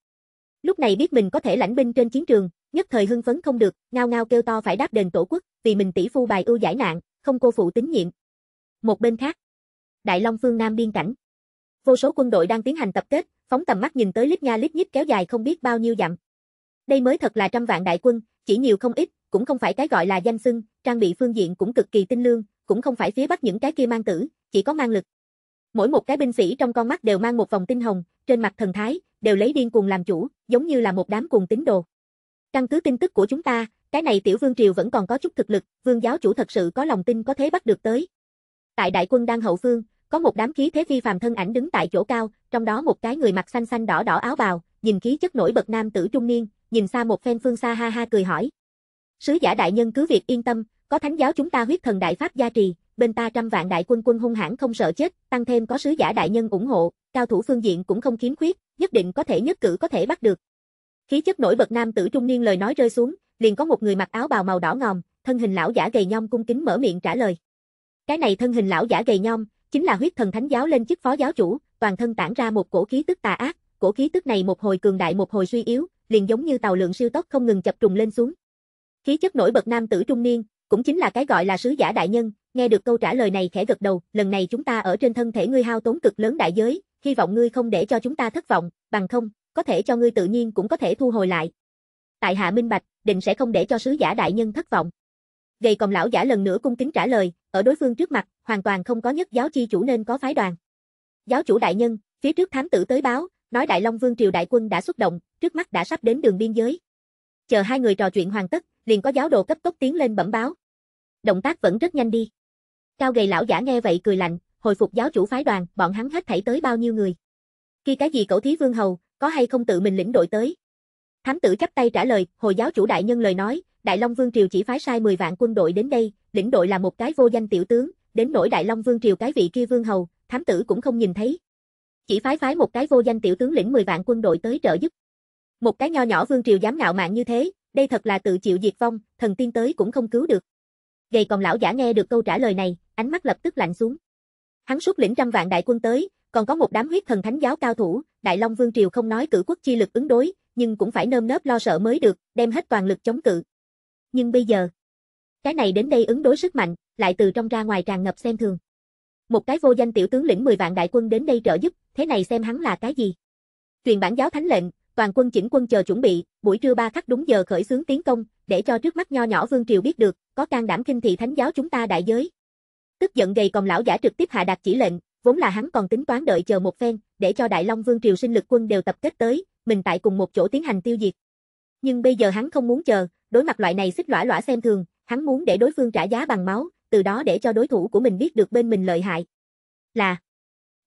Lúc này biết mình có thể lãnh binh trên chiến trường, nhất thời hưng phấn không được, ngao ngao kêu to phải đáp đền tổ quốc, vì mình tỷ phu bài ưu giải nạn, không cô phụ tín nhiệm. Một bên khác, Đại Long phương Nam biên cảnh. Vô số quân đội đang tiến hành tập kết, phóng tầm mắt nhìn tới lít nha lít nhít kéo dài không biết bao nhiêu dặm. Đây mới thật là trăm vạn đại quân, chỉ nhiều không ít, cũng không phải cái gọi là danh xưng, trang bị phương diện cũng cực kỳ tinh lương, cũng không phải phía bắc những cái kia mang tử, chỉ có mang lực. Mỗi một cái binh sĩ trong con mắt đều mang một vòng tinh hồng, trên mặt thần thái, đều lấy điên cuồng làm chủ, giống như là một đám cuồng tín đồ. Căn cứ tin tức của chúng ta, cái này tiểu vương triều vẫn còn có chút thực lực, vương giáo chủ thật sự có lòng tin có thế bắt được tới. Tại đại quân đang hậu phương, có một đám khí thế phi phàm thân ảnh đứng tại chỗ cao, trong đó một cái người mặc xanh xanh đỏ đỏ áo bào, nhìn khí chất nổi bật nam tử trung niên, nhìn xa một phen phương xa ha ha cười hỏi. Sứ giả đại nhân cứ việc yên tâm, có thánh giáo chúng ta huyết thần đại pháp gia trì, bên ta trăm vạn đại quân quân hung hãn không sợ chết, tăng thêm có sứ giả đại nhân ủng hộ, cao thủ phương diện cũng không khiếm khuyết, nhất định có thể nhất cử có thể bắt được. Khí chất nổi bật nam tử trung niên lời nói rơi xuống, liền có một người mặc áo bào màu đỏ ngòm, thân hình lão giả gầy nhom cung kính mở miệng trả lời. Cái này thân hình lão giả gầy nhom, chính là huyết thần thánh giáo lên chức phó giáo chủ, toàn thân tản ra một cổ khí tức tà ác, cổ khí tức này một hồi cường đại một hồi suy yếu, liền giống như tàu lượng siêu tốc không ngừng chập trùng lên xuống. Khí chất nổi bật nam tử trung niên, cũng chính là cái gọi là sứ giả đại nhân, nghe được câu trả lời này khẽ gật đầu, lần này chúng ta ở trên thân thể ngươi hao tốn cực lớn đại giới, hy vọng ngươi không để cho chúng ta thất vọng, bằng không, có thể cho ngươi tự nhiên cũng có thể thu hồi lại. Tại hạ minh bạch, định sẽ không để cho sứ giả đại nhân thất vọng. Gầy còm lão giả lần nữa cung kính trả lời, ở đối phương trước mặt, hoàn toàn không có nhất giáo chi chủ nên có phái đoàn. Giáo chủ đại nhân, phía trước thám tử tới báo, nói Đại Long Vương triều đại quân đã xuất động, trước mắt đã sắp đến đường biên giới. Chờ hai người trò chuyện hoàn tất, liền có giáo đồ cấp tốc tiến lên bẩm báo. Động tác vẫn rất nhanh đi. Cao gầy lão giả nghe vậy cười lạnh, hồi phục giáo chủ phái đoàn, bọn hắn hết thảy tới bao nhiêu người. Khi cái gì cậu thí vương hầu, có hay không tự mình lĩnh đội tới. Thám tử chắp tay trả lời, hồi giáo chủ đại nhân lời nói, Đại Long Vương Triều chỉ phái sai 10 vạn quân đội đến đây, lĩnh đội là một cái vô danh tiểu tướng, đến nỗi Đại Long Vương Triều cái vị kia vương hầu, thám tử cũng không nhìn thấy. Chỉ phái phái một cái vô danh tiểu tướng lĩnh 10 vạn quân đội tới trợ giúp. Một cái nho nhỏ vương triều dám ngạo mạn như thế, đây thật là tự chịu diệt vong, thần tiên tới cũng không cứu được. Gầy còn lão giả nghe được câu trả lời này, ánh mắt lập tức lạnh xuống. Hắn xuất lĩnh trăm vạn đại quân tới, còn có một đám huyết thần thánh giáo cao thủ, Đại Long Vương triều không nói cử quốc chi lực ứng đối, nhưng cũng phải nơm nớp lo sợ mới được, đem hết toàn lực chống cự. Nhưng bây giờ, cái này đến đây ứng đối sức mạnh, lại từ trong ra ngoài tràn ngập xem thường. Một cái vô danh tiểu tướng lĩnh 10 vạn đại quân đến đây trợ giúp, thế này xem hắn là cái gì? Truyền bản giáo thánh lệnh, toàn quân chỉnh quân chờ chuẩn bị, buổi trưa ba khắc đúng giờ khởi xướng tiến công, để cho trước mắt nho nhỏ vương triều biết được, có can đảm kinh thị thánh giáo chúng ta đại giới. Tức giận gầy còn lão giả trực tiếp hạ đạt chỉ lệnh, vốn là hắn còn tính toán đợi chờ một phen, để cho Đại Long vương triều sinh lực quân đều tập kết tới, mình tại cùng một chỗ tiến hành tiêu diệt. Nhưng bây giờ hắn không muốn chờ, đối mặt loại này xích lõa lõa xem thường, hắn muốn để đối phương trả giá bằng máu, từ đó để cho đối thủ của mình biết được bên mình lợi hại. Là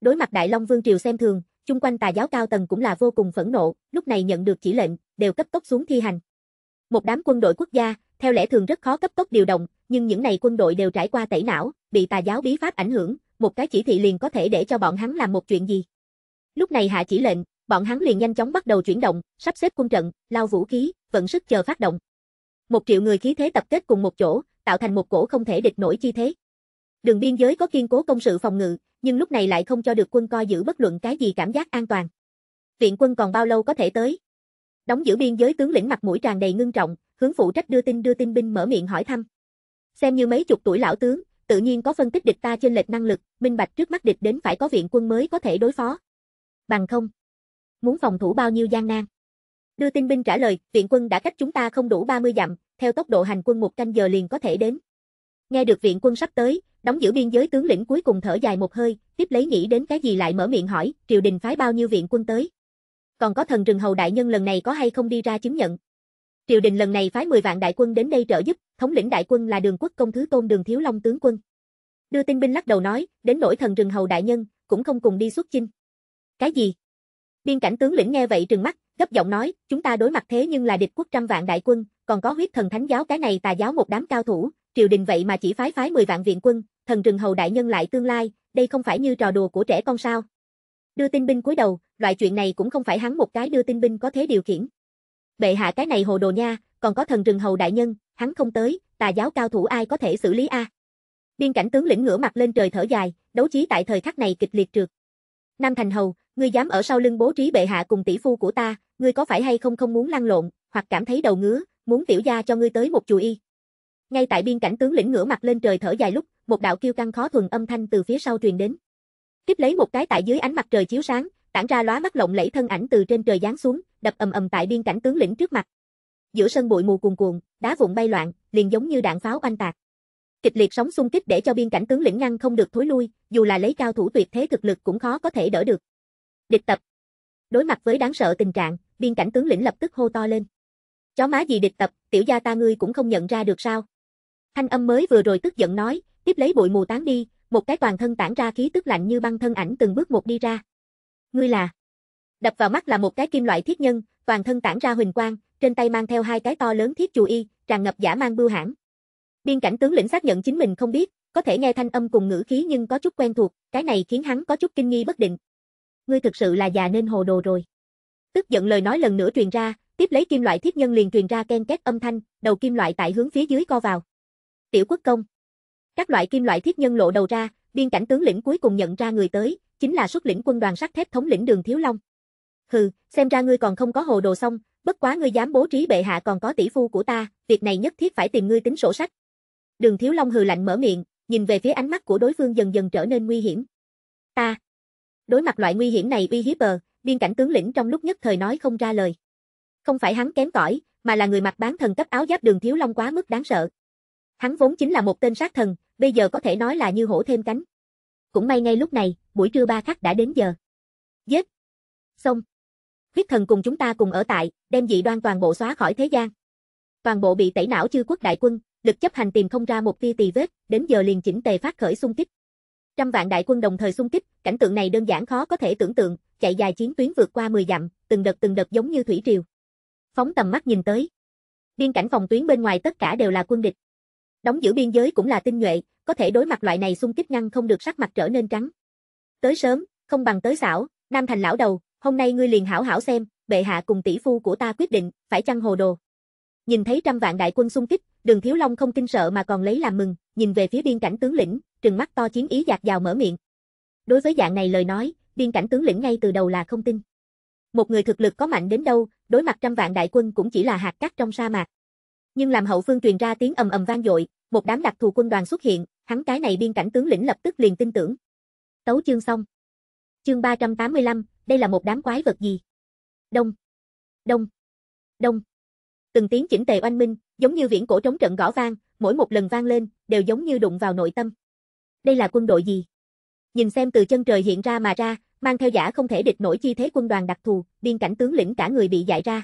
Đối mặt Đại Long Vương Triều xem thường, chung quanh tà giáo cao tầng cũng là vô cùng phẫn nộ, lúc này nhận được chỉ lệnh, đều cấp tốc xuống thi hành. Một đám quân đội quốc gia, theo lẽ thường rất khó cấp tốc điều động, nhưng những này quân đội đều trải qua tẩy não, bị tà giáo bí pháp ảnh hưởng, một cái chỉ thị liền có thể để cho bọn hắn làm một chuyện gì. Lúc này hạ chỉ lệnh, bọn hắn liền nhanh chóng bắt đầu chuyển động, sắp xếp quân trận, lao vũ khí, vận sức chờ phát động. Một triệu người khí thế tập kết cùng một chỗ, tạo thành một cổ không thể địch nổi chi thế. Đường biên giới có kiên cố công sự phòng ngự, nhưng lúc này lại không cho được quân coi giữ bất luận cái gì cảm giác an toàn. Viện quân còn bao lâu có thể tới? Đóng giữ biên giới tướng lĩnh mặt mũi tràn đầy ngưng trọng, hướng phụ trách đưa tin đưa tin binh mở miệng hỏi thăm. Xem như mấy chục tuổi lão tướng, tự nhiên có phân tích địch ta trên lệch năng lực, minh bạch trước mắt địch đến phải có viện quân mới có thể đối phó. Bằng không, muốn phòng thủ bao nhiêu gian nan. Đưa tin binh trả lời, viện quân đã cách chúng ta không đủ 30 dặm, theo tốc độ hành quân một canh giờ liền có thể đến. Nghe được viện quân sắp tới, đóng giữ biên giới tướng lĩnh cuối cùng thở dài một hơi, tiếp lấy nghĩ đến cái gì lại mở miệng hỏi, triều đình phái bao nhiêu viện quân tới? Còn có thần rừng hầu đại nhân lần này có hay không đi ra chứng nhận? Triều đình lần này phái 10 vạn đại quân đến đây trợ giúp, thống lĩnh đại quân là Đường Quốc công thứ Tôn Đường Thiếu Long tướng quân. Đưa tin binh lắc đầu nói, đến nỗi thần rừng hầu đại nhân, cũng không cùng đi xuất chinh. Cái gì? Biên cảnh tướng lĩnh nghe vậy trừng mắt, gấp giọng nói, chúng ta đối mặt thế nhưng là địch quốc trăm vạn đại quân, còn có huyết thần thánh giáo cái này tà giáo một đám cao thủ, triều đình vậy mà chỉ phái phái 10 vạn viện quân, thần rừng hầu đại nhân lại tương lai, đây không phải như trò đùa của trẻ con sao. Đưa tinh binh cúi đầu, loại chuyện này cũng không phải hắn một cái đưa tinh binh có thế điều khiển. Bệ hạ cái này hồ đồ nha, còn có thần rừng hầu đại nhân, hắn không tới, tà giáo cao thủ ai có thể xử lý a? Biên cảnh tướng lĩnh ngửa mặt lên trời thở dài, đấu trí tại thời khắc này kịch liệt trượt. Nam Thành Hầu, ngươi dám ở sau lưng bố trí bệ hạ cùng tỷ phu của ta, ngươi có phải hay không không muốn lăn lộn, hoặc cảm thấy đầu ngứa, muốn tiểu gia cho ngươi tới một chùi y. Ngay tại biên cảnh tướng lĩnh ngửa mặt lên trời thở dài lúc, một đạo kêu căng khó thuần âm thanh từ phía sau truyền đến. Tiếp lấy một cái tại dưới ánh mặt trời chiếu sáng, tản ra lóa mắt lộng lẫy thân ảnh từ trên trời giáng xuống, đập ầm ầm tại biên cảnh tướng lĩnh trước mặt. Giữa sân bụi mù cuồn cuộn, đá vụn bay loạn, liền giống như đạn pháo oanh tạc. Kịch liệt sóng xung kích để cho biên cảnh tướng lĩnh ngăn không được thối lui, dù là lấy cao thủ tuyệt thế thực lực cũng khó có thể đỡ được. Địch tập. Đối mặt với đáng sợ tình trạng, biên cảnh tướng lĩnh lập tức hô to lên. Chó má gì địch tập, tiểu gia ta ngươi cũng không nhận ra được sao? Thanh âm mới vừa rồi tức giận nói, tiếp lấy bụi mù tán đi, một cái toàn thân tản ra khí tức lạnh như băng thân ảnh từng bước một đi ra. Ngươi là? Đập vào mắt là một cái kim loại thiết nhân, toàn thân tản ra huỳnh quang, trên tay mang theo hai cái to lớn thiết chù y, tràn ngập giả mang bưu hãn. Biên cảnh tướng lĩnh xác nhận chính mình không biết, có thể nghe thanh âm cùng ngữ khí nhưng có chút quen thuộc, cái này khiến hắn có chút kinh nghi bất định. Ngươi thực sự là già nên hồ đồ rồi. Tức giận lời nói lần nữa truyền ra, tiếp lấy kim loại thiết nhân liền truyền ra ken két âm thanh, đầu kim loại tại hướng phía dưới co vào tiểu quốc công. Các loại kim loại thiết nhân lộ đầu ra, biên cảnh tướng lĩnh cuối cùng nhận ra người tới, chính là xuất lĩnh quân đoàn sắt thép thống lĩnh Đường Thiếu Long. Hừ, xem ra ngươi còn không có hồ đồ xong, bất quá ngươi dám bố trí bệ hạ còn có tỷ phu của ta, việc này nhất thiết phải tìm ngươi tính sổ sách. Đường Thiếu Long hừ lạnh mở miệng, nhìn về phía ánh mắt của đối phương dần dần trở nên nguy hiểm. Ta. Đối mặt loại nguy hiểm này uy hiếp bờ, biên cảnh tướng lĩnh trong lúc nhất thời nói không ra lời. Không phải hắn kém cỏi, mà là người mặc bán thần cấp áo giáp Đường Thiếu Long quá mức đáng sợ. Hắn vốn chính là một tên sát thần, bây giờ có thể nói là như hổ thêm cánh. Cũng may ngay lúc này, buổi trưa ba khắc đã đến giờ. Giết! Xong! Huyết thần cùng chúng ta cùng ở tại, đem dị đoan toàn bộ xóa khỏi thế gian. Toàn bộ bị tẩy não chư quốc đại quân, lực chấp hành tìm không ra một tia tì vết, đến giờ liền chỉnh tề phát khởi xung kích. Trăm vạn đại quân đồng thời xung kích, cảnh tượng này đơn giản khó có thể tưởng tượng, chạy dài chiến tuyến vượt qua 10 dặm, từng đợt từng đợt giống như thủy triều. Phóng tầm mắt nhìn tới. Biên cảnh phòng tuyến bên ngoài tất cả đều là quân địch. Đóng giữ biên giới cũng là tinh nhuệ, có thể đối mặt loại này xung kích ngăn không được sắc mặt trở nên trắng. Tới sớm, không bằng tới xảo, Nam Thành lão đầu, hôm nay ngươi liền hảo hảo xem, bệ hạ cùng tỷ phu của ta quyết định, phải chăng hồ đồ. Nhìn thấy trăm vạn đại quân xung kích, Đường Thiếu Long không kinh sợ mà còn lấy làm mừng, nhìn về phía biên cảnh tướng lĩnh, trừng mắt to chiến ý giạt vào mở miệng. Đối với dạng này lời nói, biên cảnh tướng lĩnh ngay từ đầu là không tin. Một người thực lực có mạnh đến đâu, đối mặt trăm vạn đại quân cũng chỉ là hạt cát trong sa mạc. Nhưng làm hậu phương truyền ra tiếng ầm ầm vang dội, một đám đặc thù quân đoàn xuất hiện, hắn cái này biên cảnh tướng lĩnh lập tức liền tin tưởng. Tấu chương xong. Chương 385, đây là một đám quái vật gì? Đông. Đông. Đông. Từng tiếng chỉnh tề oanh minh, giống như viễn cổ trống trận gõ vang, mỗi một lần vang lên, đều giống như đụng vào nội tâm. Đây là quân đội gì? Nhìn xem từ chân trời hiện ra mà ra, mang theo giả không thể địch nổi chi thế quân đoàn đặc thù, biên cảnh tướng lĩnh cả người bị dại ra.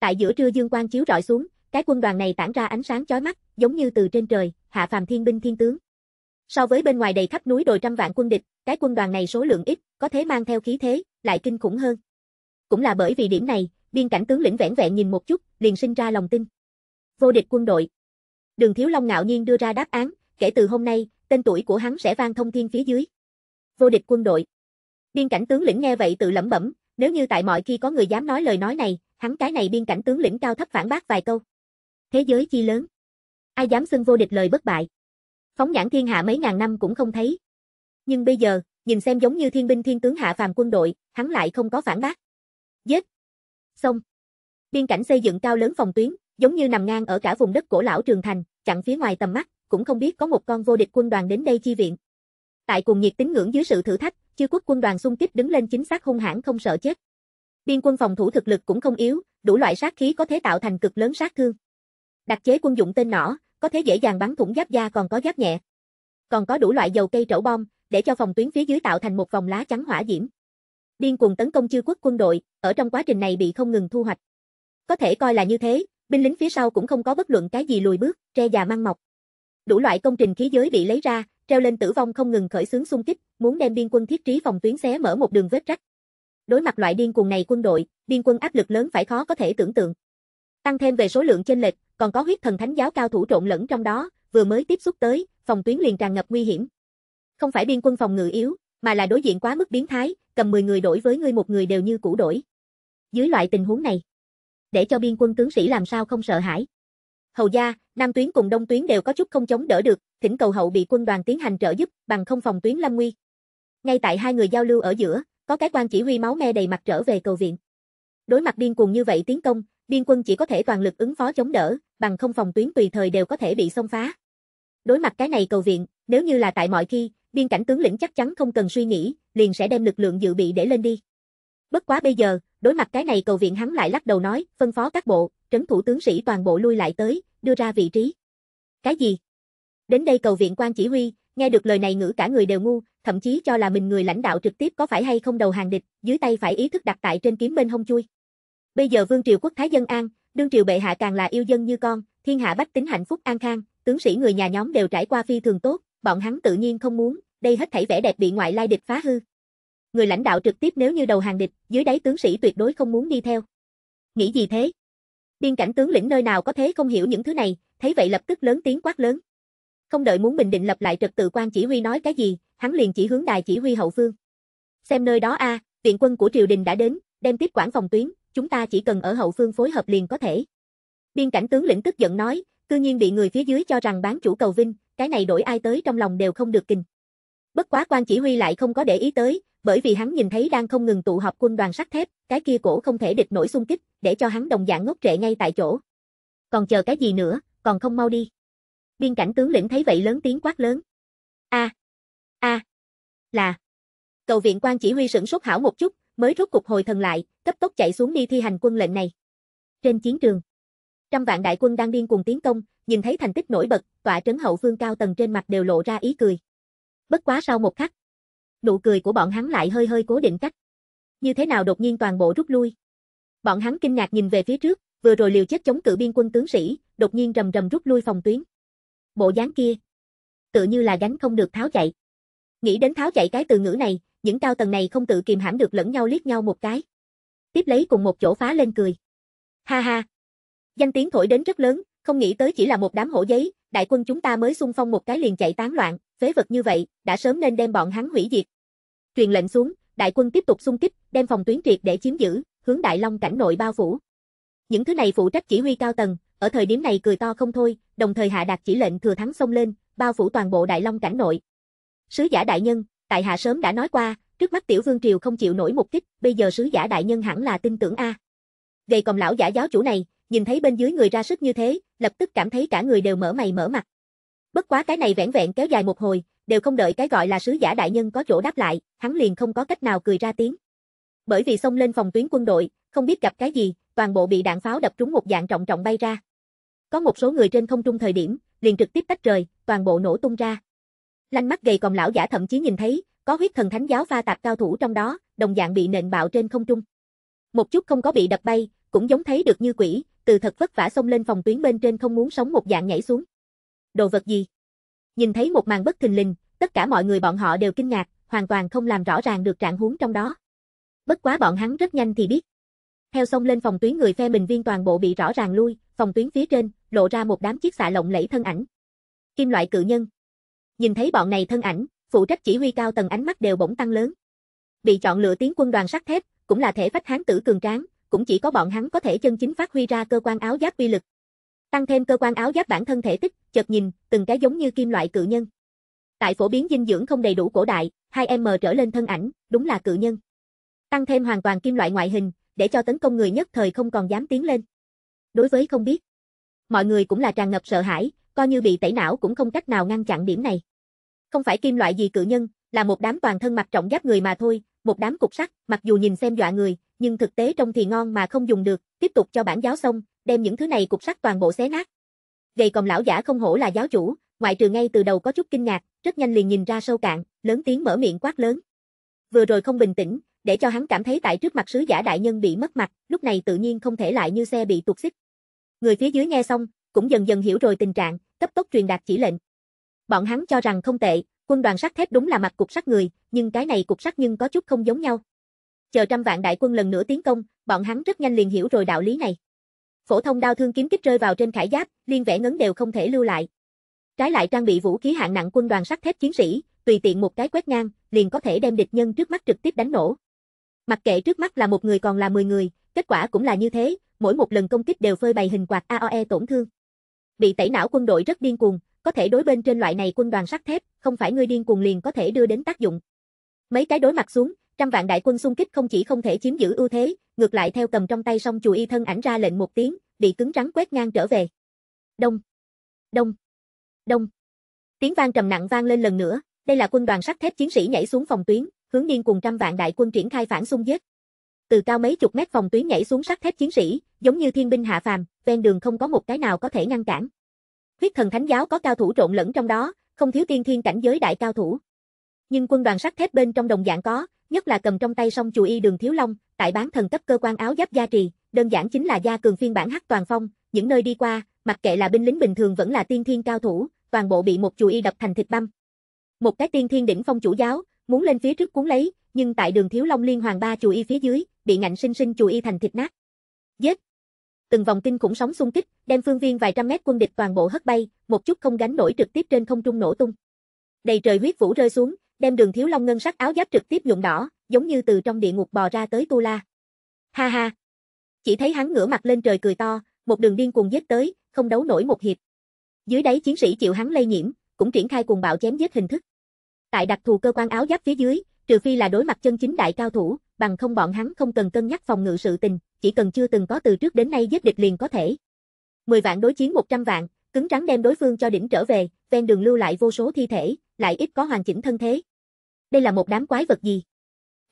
Tại giữa trưa dương quang chiếu rọi xuống, cái quân đoàn này tản ra ánh sáng chói mắt, giống như từ trên trời, hạ phàm thiên binh thiên tướng. So với bên ngoài đầy khắp núi đồi trăm vạn quân địch, cái quân đoàn này số lượng ít, có thế mang theo khí thế, lại kinh khủng hơn. Cũng là bởi vì điểm này, biên cảnh tướng lĩnh vẻn vẹn nhìn một chút, liền sinh ra lòng tin. Vô địch quân đội. Đường Thiếu Long ngạo nhiên đưa ra đáp án, kể từ hôm nay, tên tuổi của hắn sẽ vang thông thiên phía dưới. Vô địch quân đội. Biên cảnh tướng lĩnh nghe vậy tự lẩm bẩm, nếu như tại mọi khi có người dám nói lời nói này, hắn cái này biên cảnh tướng lĩnh cao thấp phản bác vài câu. Thế giới chi lớn. Ai dám xưng vô địch lời bất bại. Phóng nhãn thiên hạ mấy ngàn năm cũng không thấy. Nhưng bây giờ, nhìn xem giống như thiên binh thiên tướng hạ phàm quân đội, hắn lại không có phản bác. Giết. Xong. Biên cảnh xây dựng cao lớn phòng tuyến, giống như nằm ngang ở cả vùng đất cổ lão trường thành, chặn phía ngoài tầm mắt, cũng không biết có một con vô địch quân đoàn đến đây chi viện. Tại cùng nhiệt tín ngưỡng dưới sự thử thách, chư quốc quân đoàn xung kích đứng lên chính xác hung hãn không sợ chết. Biên quân phòng thủ thực lực cũng không yếu, đủ loại sát khí có thể tạo thành cực lớn sát thương đặc chế quân dụng tên nỏ, có thể dễ dàng bắn thủng giáp da còn có giáp nhẹ. Còn có đủ loại dầu cây trổ bom, để cho phòng tuyến phía dưới tạo thành một vòng lá trắng hỏa diễm. Điên cuồng tấn công chư quốc quân đội, ở trong quá trình này bị không ngừng thu hoạch. Có thể coi là như thế, binh lính phía sau cũng không có bất luận cái gì lùi bước, tre già mang mọc. Đủ loại công trình khí giới bị lấy ra, treo lên tử vong không ngừng khởi xướng xung kích, muốn đem biên quân thiết trí phòng tuyến xé mở một đường vết rách. Đối mặt loại điên cuồng này quân đội, biên quân áp lực lớn phải khó có thể tưởng tượng. Tăng thêm về số lượng chênh lệch, còn có huyết thần thánh giáo cao thủ trộn lẫn trong đó, vừa mới tiếp xúc tới, phòng tuyến liền tràn ngập nguy hiểm. Không phải biên quân phòng ngự yếu, mà là đối diện quá mức biến thái, cầm 10 người đổi với ngươi một người đều như cũ đổi. Dưới loại tình huống này, để cho biên quân tướng sĩ làm sao không sợ hãi. Hầu gia, Nam tuyến cùng Đông tuyến đều có chút không chống đỡ được, thỉnh cầu hậu bị quân đoàn tiến hành trợ giúp, bằng không phòng tuyến lâm nguy. Ngay tại hai người giao lưu ở giữa, có cái quan chỉ huy máu me đầy mặt trở về cầu viện. Đối mặt điên cuồng như vậy tiến công, biên quân chỉ có thể toàn lực ứng phó chống đỡ, bằng không phòng tuyến tùy thời đều có thể bị xông phá. Đối mặt cái này cầu viện, nếu như là tại mọi khi, biên cảnh tướng lĩnh chắc chắn không cần suy nghĩ, liền sẽ đem lực lượng dự bị để lên đi. Bất quá bây giờ, đối mặt cái này cầu viện hắn lại lắc đầu nói, phân phó các bộ, trấn thủ tướng sĩ toàn bộ lui lại tới, đưa ra vị trí. Cái gì? Đến đây cầu viện quan chỉ huy, nghe được lời này ngữ cả người đều ngu, thậm chí cho là mình người lãnh đạo trực tiếp có phải hay không đầu hàng địch, dưới tay phải ý thức đặt tại trên kiếm bên hông chui. Bây giờ vương triều quốc thái dân an, đương triều bệ hạ càng là yêu dân như con, thiên hạ bách tính hạnh phúc an khang, tướng sĩ người nhà nhóm đều trải qua phi thường tốt, bọn hắn tự nhiên không muốn, đây hết thảy vẻ đẹp bị ngoại lai địch phá hư. Người lãnh đạo trực tiếp nếu như đầu hàng địch, dưới đáy tướng sĩ tuyệt đối không muốn đi theo. Nghĩ gì thế? Biên cảnh tướng lĩnh nơi nào có thế không hiểu những thứ này, thấy vậy lập tức lớn tiếng quát lớn. Không đợi muốn bình định lập lại trật tự quan chỉ huy nói cái gì, hắn liền chỉ hướng đài chỉ huy hậu phương. Xem nơi đó a, à, viện quân của triều đình đã đến, đem tiếp quản phòng tuyến, chúng ta chỉ cần ở hậu phương phối hợp liền có thể. Biên cảnh tướng lĩnh tức giận nói, cư nhiên bị người phía dưới cho rằng bán chủ cầu vinh, cái này đổi ai tới trong lòng đều không được kình. Bất quá quan chỉ huy lại không có để ý tới, bởi vì hắn nhìn thấy đang không ngừng tụ họp quân đoàn sắt thép, cái kia cổ không thể địch nổi xung kích, để cho hắn đồng dạng ngốc trệ ngay tại chỗ. Còn chờ cái gì nữa, còn không mau đi. Biên cảnh tướng lĩnh thấy vậy lớn tiếng quát lớn. A. A. là. Cầu viện quan chỉ huy sửng sốt hảo một chút, mới rốt cục hồi thần lại, cấp tốc chạy xuống đi thi hành quân lệnh này. Trên chiến trường, trăm vạn đại quân đang điên cuồng tiến công, nhìn thấy thành tích nổi bật, tọa trấn hậu phương cao tầng trên mặt đều lộ ra ý cười. Bất quá sau một khắc, nụ cười của bọn hắn lại hơi hơi cố định cách. Như thế nào đột nhiên toàn bộ rút lui? Bọn hắn kinh ngạc nhìn về phía trước, vừa rồi liều chết chống cự biên quân tướng sĩ, đột nhiên rầm rầm rút lui phòng tuyến. Bộ dáng kia, tự như là gánh không được tháo chạy. Nghĩ đến tháo chạy cái từ ngữ này, những cao tầng này không tự kìm hãm được lẫn nhau liếc nhau một cái. Tiếp lấy cùng một chỗ phá lên cười. Ha ha. Danh tiếng thổi đến rất lớn, không nghĩ tới chỉ là một đám hổ giấy, đại quân chúng ta mới xung phong một cái liền chạy tán loạn, phế vật như vậy, đã sớm nên đem bọn hắn hủy diệt. Truyền lệnh xuống, đại quân tiếp tục xung kích, đem phòng tuyến triệt để chiếm giữ, hướng Đại Long cảnh nội bao phủ. Những thứ này phụ trách chỉ huy cao tầng, ở thời điểm này cười to không thôi, đồng thời hạ đạt chỉ lệnh thừa thắng xông lên, bao phủ toàn bộ Đại Long cảnh nội. Sứ giả đại nhân, tại hạ sớm đã nói qua, trước mắt tiểu vương triều không chịu nổi một kích, bây giờ sứ giả đại nhân hẳn là tin tưởng a. Gầy còm lão giả giáo chủ này, nhìn thấy bên dưới người ra sức như thế, lập tức cảm thấy cả người đều mở mày mở mặt. Bất quá cái này vẻn vẹn kéo dài một hồi, đều không đợi cái gọi là sứ giả đại nhân có chỗ đáp lại, hắn liền không có cách nào cười ra tiếng. Bởi vì xông lên phòng tuyến quân đội, không biết gặp cái gì, toàn bộ bị đạn pháo đập trúng một dạng trọng trọng bay ra. Có một số người trên không trung thời điểm, liền trực tiếp tách rời, toàn bộ nổ tung ra. Lanh mắt gầy còn lão giả thậm chí nhìn thấy, có huyết thần thánh giáo pha tạp cao thủ trong đó, đồng dạng bị nện bạo trên không trung. Một chút không có bị đập bay, cũng giống thấy được như quỷ, từ thật vất vả xông lên phòng tuyến bên trên không muốn sống một dạng nhảy xuống. Đồ vật gì? Nhìn thấy một màn bất thình lình, tất cả mọi người bọn họ đều kinh ngạc, hoàn toàn không làm rõ ràng được trạng huống trong đó. Bất quá bọn hắn rất nhanh thì biết. Theo xông lên phòng tuyến người phe mình viên toàn bộ bị rõ ràng lui, phòng tuyến phía trên, lộ ra một đám chiếc xạ lộng lẫy thân ảnh. Kim loại cự nhân. Nhìn thấy bọn này thân ảnh, phụ trách chỉ huy cao tầng ánh mắt đều bỗng tăng lớn. Bị chọn lựa tiến quân đoàn sắt thép, cũng là thể phách hán tử cường tráng, cũng chỉ có bọn hắn có thể chân chính phát huy ra cơ quan áo giáp uy lực. Tăng thêm cơ quan áo giáp bản thân thể tích, chợt nhìn, từng cái giống như kim loại cự nhân. Tại phổ biến dinh dưỡng không đầy đủ cổ đại, 2m trở lên thân ảnh, đúng là cự nhân. Tăng thêm hoàn toàn kim loại ngoại hình, để cho tấn công người nhất thời không còn dám tiến lên. Đối với không biết, mọi người cũng là tràn ngập sợ hãi, coi như bị tẩy não cũng không cách nào ngăn chặn điểm này. Không phải kim loại gì cự nhân, là một đám toàn thân mặc trọng giáp người mà thôi, một đám cục sắt, mặc dù nhìn xem dọa người, nhưng thực tế trong thì ngon mà không dùng được, tiếp tục cho bản giáo xong, đem những thứ này cục sắt toàn bộ xé nát. Gầy còm lão giả không hổ là giáo chủ, ngoại trừ ngay từ đầu có chút kinh ngạc, rất nhanh liền nhìn ra sâu cạn, lớn tiếng mở miệng quát lớn. Vừa rồi không bình tĩnh, để cho hắn cảm thấy tại trước mặt sứ giả đại nhân bị mất mặt, lúc này tự nhiên không thể lại như xe bị tuột xích. Người phía dưới nghe xong, cũng dần dần hiểu rồi tình trạng, cấp tốc truyền đạt chỉ lệnh, Bọn hắn cho rằng không tệ, quân đoàn sắt thép đúng là mặt cục sắt người, nhưng cái này cục sắt nhưng có chút không giống nhau. Chờ trăm vạn đại quân lần nữa tiến công, bọn hắn rất nhanh liền hiểu rồi đạo lý này. Phổ thông đao thương kiếm kích rơi vào trên khải giáp, liên vẽ ngấn đều không thể lưu lại. Trái lại trang bị vũ khí hạng nặng quân đoàn sắt thép chiến sĩ, tùy tiện một cái quét ngang, liền có thể đem địch nhân trước mắt trực tiếp đánh nổ. Mặc kệ trước mắt là một người còn là 10 người, kết quả cũng là như thế, mỗi một lần công kích đều phơi bày hình quạt AOE tổn thương. Bị tẩy não quân đội rất điên cuồng, có thể đối bên trên loại này quân đoàn sắt thép, không phải ngươi điên cuồng liền có thể đưa đến tác dụng. Mấy cái đối mặt xuống, trăm vạn đại quân xung kích không chỉ không thể chiếm giữ ưu thế, ngược lại theo cầm trong tay song chùy y thân ảnh ra lệnh một tiếng, bị cứng rắn quét ngang trở về. Đông, đông, đông. Tiếng vang trầm nặng vang lên lần nữa, đây là quân đoàn sắt thép chiến sĩ nhảy xuống phòng tuyến, hướng điên cuồng trăm vạn đại quân triển khai phản xung giết. Từ cao mấy chục mét phòng tuyến nhảy xuống sắt thép chiến sĩ, giống như thiên binh hạ phàm, ven đường không có một cái nào có thể ngăn cản. Huyết thần thánh giáo có cao thủ trộn lẫn trong đó, không thiếu tiên thiên cảnh giới đại cao thủ. Nhưng quân đoàn sắt thép bên trong đồng dạng có, nhất là cầm trong tay song chùy y đường thiếu long, tại bán thần cấp cơ quan áo giáp gia trì, đơn giản chính là gia cường phiên bản hắc toàn phong, những nơi đi qua, mặc kệ là binh lính bình thường vẫn là tiên thiên cao thủ, toàn bộ bị một chùy y đập thành thịt băm. Một cái tiên thiên đỉnh phong chủ giáo, muốn lên phía trước cuốn lấy, nhưng tại đường thiếu long liên hoàng ba chùy y phía dưới, bị ngạnh sinh sinh chùy y thành thịt nát. Giết, từng vòng kinh khủng sóng xung kích, đem phương viên vài trăm mét quân địch toàn bộ hất bay, một chút không gánh nổi trực tiếp trên không trung nổ tung. Đầy trời huyết vũ rơi xuống, đem Đường Thiếu Long ngân sắc áo giáp trực tiếp nhuộm đỏ, giống như từ trong địa ngục bò ra tới Tu La. Ha ha. Chỉ thấy hắn ngửa mặt lên trời cười to, một đường điên cuồng giết tới, không đấu nổi một hiệp. Dưới đáy chiến sĩ chịu hắn lây nhiễm, cũng triển khai cuồng bạo chém giết hình thức. Tại đặc thù cơ quan áo giáp phía dưới, trừ phi là đối mặt chân chính đại cao thủ, bằng không bọn hắn không cần cân nhắc phòng ngự sự tình, chỉ cần chưa từng có từ trước đến nay giết địch liền có thể. 10 vạn đối chiến 100 vạn, cứng rắn đem đối phương cho đỉnh trở về, ven đường lưu lại vô số thi thể, lại ít có hoàn chỉnh thân thế. Đây là một đám quái vật gì?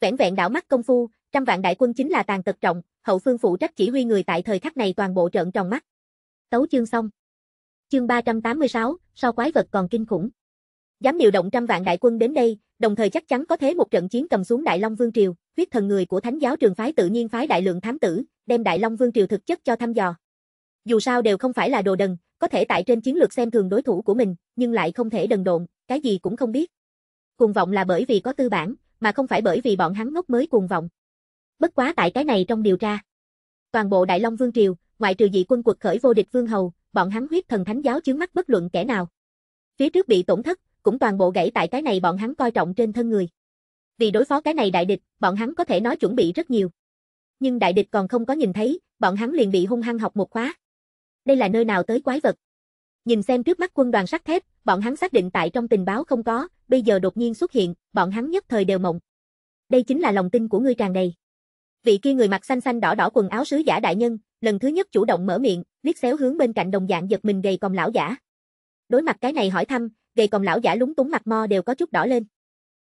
Vẹn vẹn đảo mắt công phu, trăm vạn đại quân chính là tàn tật trọng, hậu phương phụ trách chỉ huy người tại thời khắc này toàn bộ trợn tròn mắt. Tấu chương xong. Chương 386, sau quái vật còn kinh khủng. Dám điều động trăm vạn đại quân đến đây, đồng thời chắc chắn có thế một trận chiến cầm xuống Đại Long Vương Triều, huyết thần người của Thánh giáo trường phái tự nhiên phái đại lượng thám tử, đem Đại Long Vương Triều thực chất cho thăm dò. Dù sao đều không phải là đồ đần, có thể tại trên chiến lược xem thường đối thủ của mình, nhưng lại không thể đần độn, cái gì cũng không biết. Cuồng vọng là bởi vì có tư bản, mà không phải bởi vì bọn hắn ngốc mới cuồng vọng. Bất quá tại cái này trong điều tra. Toàn bộ Đại Long Vương Triều, ngoại trừ dị quân quật khởi vô địch Vương Hầu, bọn hắn huyết thần thánh giáo chướng mắt bất luận kẻ nào. Phía trước bị tổn thất, cũng toàn bộ gãy tại cái này bọn hắn coi trọng trên thân người. Vì đối phó cái này đại địch, bọn hắn có thể nói chuẩn bị rất nhiều. Nhưng đại địch còn không có nhìn thấy, bọn hắn liền bị hung hăng học một khóa. Đây là nơi nào tới quái vật? Nhìn xem trước mắt quân đoàn sắt thép, bọn hắn xác định tại trong tình báo không có, bây giờ đột nhiên xuất hiện, bọn hắn nhất thời đều mộng. Đây chính là lòng tin của ngươi tràn đầy. Vị kia người mặc xanh xanh đỏ đỏ quần áo sứ giả đại nhân, lần thứ nhất chủ động mở miệng, liếc xéo hướng bên cạnh đồng dạng giật mình gầy còm lão giả. Đối mặt cái này hỏi thăm, gầy còng lão giả lúng túng mặt mo đều có chút đỏ lên.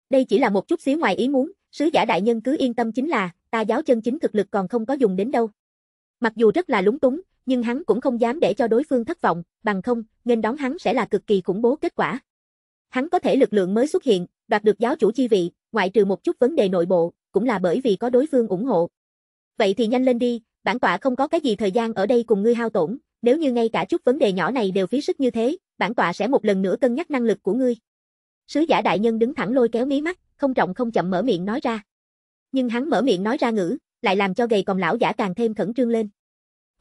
Đây chỉ là một chút xíu ngoài ý muốn, sứ giả đại nhân cứ yên tâm chính là, ta giáo chân chính thực lực còn không có dùng đến đâu. Mặc dù rất là lúng túng, nhưng hắn cũng không dám để cho đối phương thất vọng, bằng không, nên đón hắn sẽ là cực kỳ khủng bố kết quả. Hắn có thể lực lượng mới xuất hiện, đoạt được giáo chủ chi vị, ngoại trừ một chút vấn đề nội bộ, cũng là bởi vì có đối phương ủng hộ. Vậy thì nhanh lên đi, bản tọa không có cái gì thời gian ở đây cùng ngươi hao tổn, nếu như ngay cả chút vấn đề nhỏ này đều phí sức như thế, bản tọa sẽ một lần nữa cân nhắc năng lực của ngươi. Sứ giả đại nhân đứng thẳng lôi kéo mí mắt, không trọng không chậm mở miệng nói ra. Nhưng hắn mở miệng nói ra ngữ, lại làm cho gầy còm lão giả càng thêm khẩn trương lên.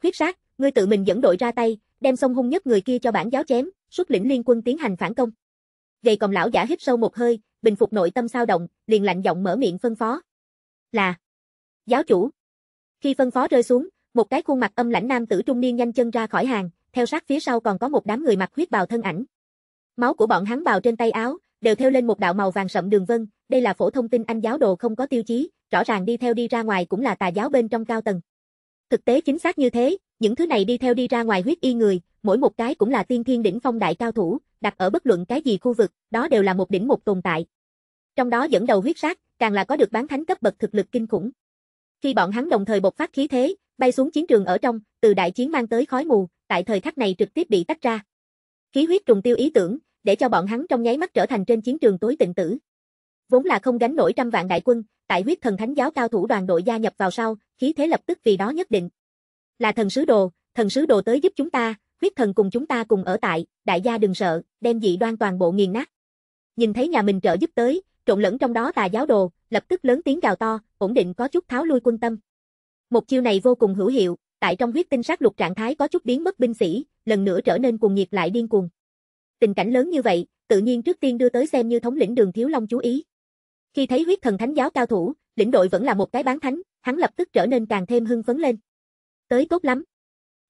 khuyết sát, ngươi tự mình dẫn đội ra tay, đem sông hung nhất người kia cho bản giáo chém, xuất lĩnh liên quân tiến hành phản công. Gầy còm lão giả hít sâu một hơi, bình phục nội tâm sao động, liền lạnh giọng mở miệng phân phó. Là giáo chủ. Khi phân phó rơi xuống, một cái khuôn mặt âm lãnh nam tử trung niên nhanh chân ra khỏi hàng, theo sát phía sau còn có một đám người mặc huyết bào thân ảnh. Máu của bọn hắn bào trên tay áo, đều theo lên một đạo màu vàng sậm đường vân, đây là phổ thông tin anh giáo đồ không có tiêu chí, rõ ràng đi theo đi ra ngoài cũng là tà giáo bên trong cao tầng. Thực tế chính xác như thế, những thứ này đi theo đi ra ngoài huyết y người, mỗi một cái cũng là tiên thiên đỉnh phong đại cao thủ, đặt ở bất luận cái gì khu vực, đó đều là một đỉnh một tồn tại. Trong đó dẫn đầu huyết sát, càng là có được bán thánh cấp bậc thực lực kinh khủng. Khi bọn hắn đồng thời bộc phát khí thế, bay xuống chiến trường ở trong, từ đại chiến mang tới khói mù, tại thời khắc này trực tiếp bị tách ra. Khí huyết trùng tiêu ý tưởng, để cho bọn hắn trong nháy mắt trở thành trên chiến trường tối tịnh tử. Vốn là không gánh nổi trăm vạn đại quân, tại huyết thần thánh giáo cao thủ đoàn đội gia nhập vào sau, khí thế lập tức vì đó nhất định. Là thần sứ đồ, thần sứ đồ tới giúp chúng ta, huyết thần cùng chúng ta cùng ở tại, đại gia đừng sợ, đem dị đoan toàn bộ nghiền nát. Nhìn thấy nhà mình trợ giúp tới, trộn lẫn trong đó tà giáo đồ, lập tức lớn tiếng gào to, ổn định có chút tháo lui quân tâm. Một chiêu này vô cùng hữu hiệu, tại trong huyết tinh sát lục trạng thái có chút biến mất binh sĩ, lần nữa trở nên cuồng nhiệt lại điên cuồng. Tình cảnh lớn như vậy, tự nhiên trước tiên đưa tới xem như thống lĩnh Đường Thiếu Long chú ý. Khi thấy huyết thần thánh giáo cao thủ, lĩnh đội vẫn là một cái bán thánh, hắn lập tức trở nên càng thêm hưng phấn lên. Tới tốt lắm.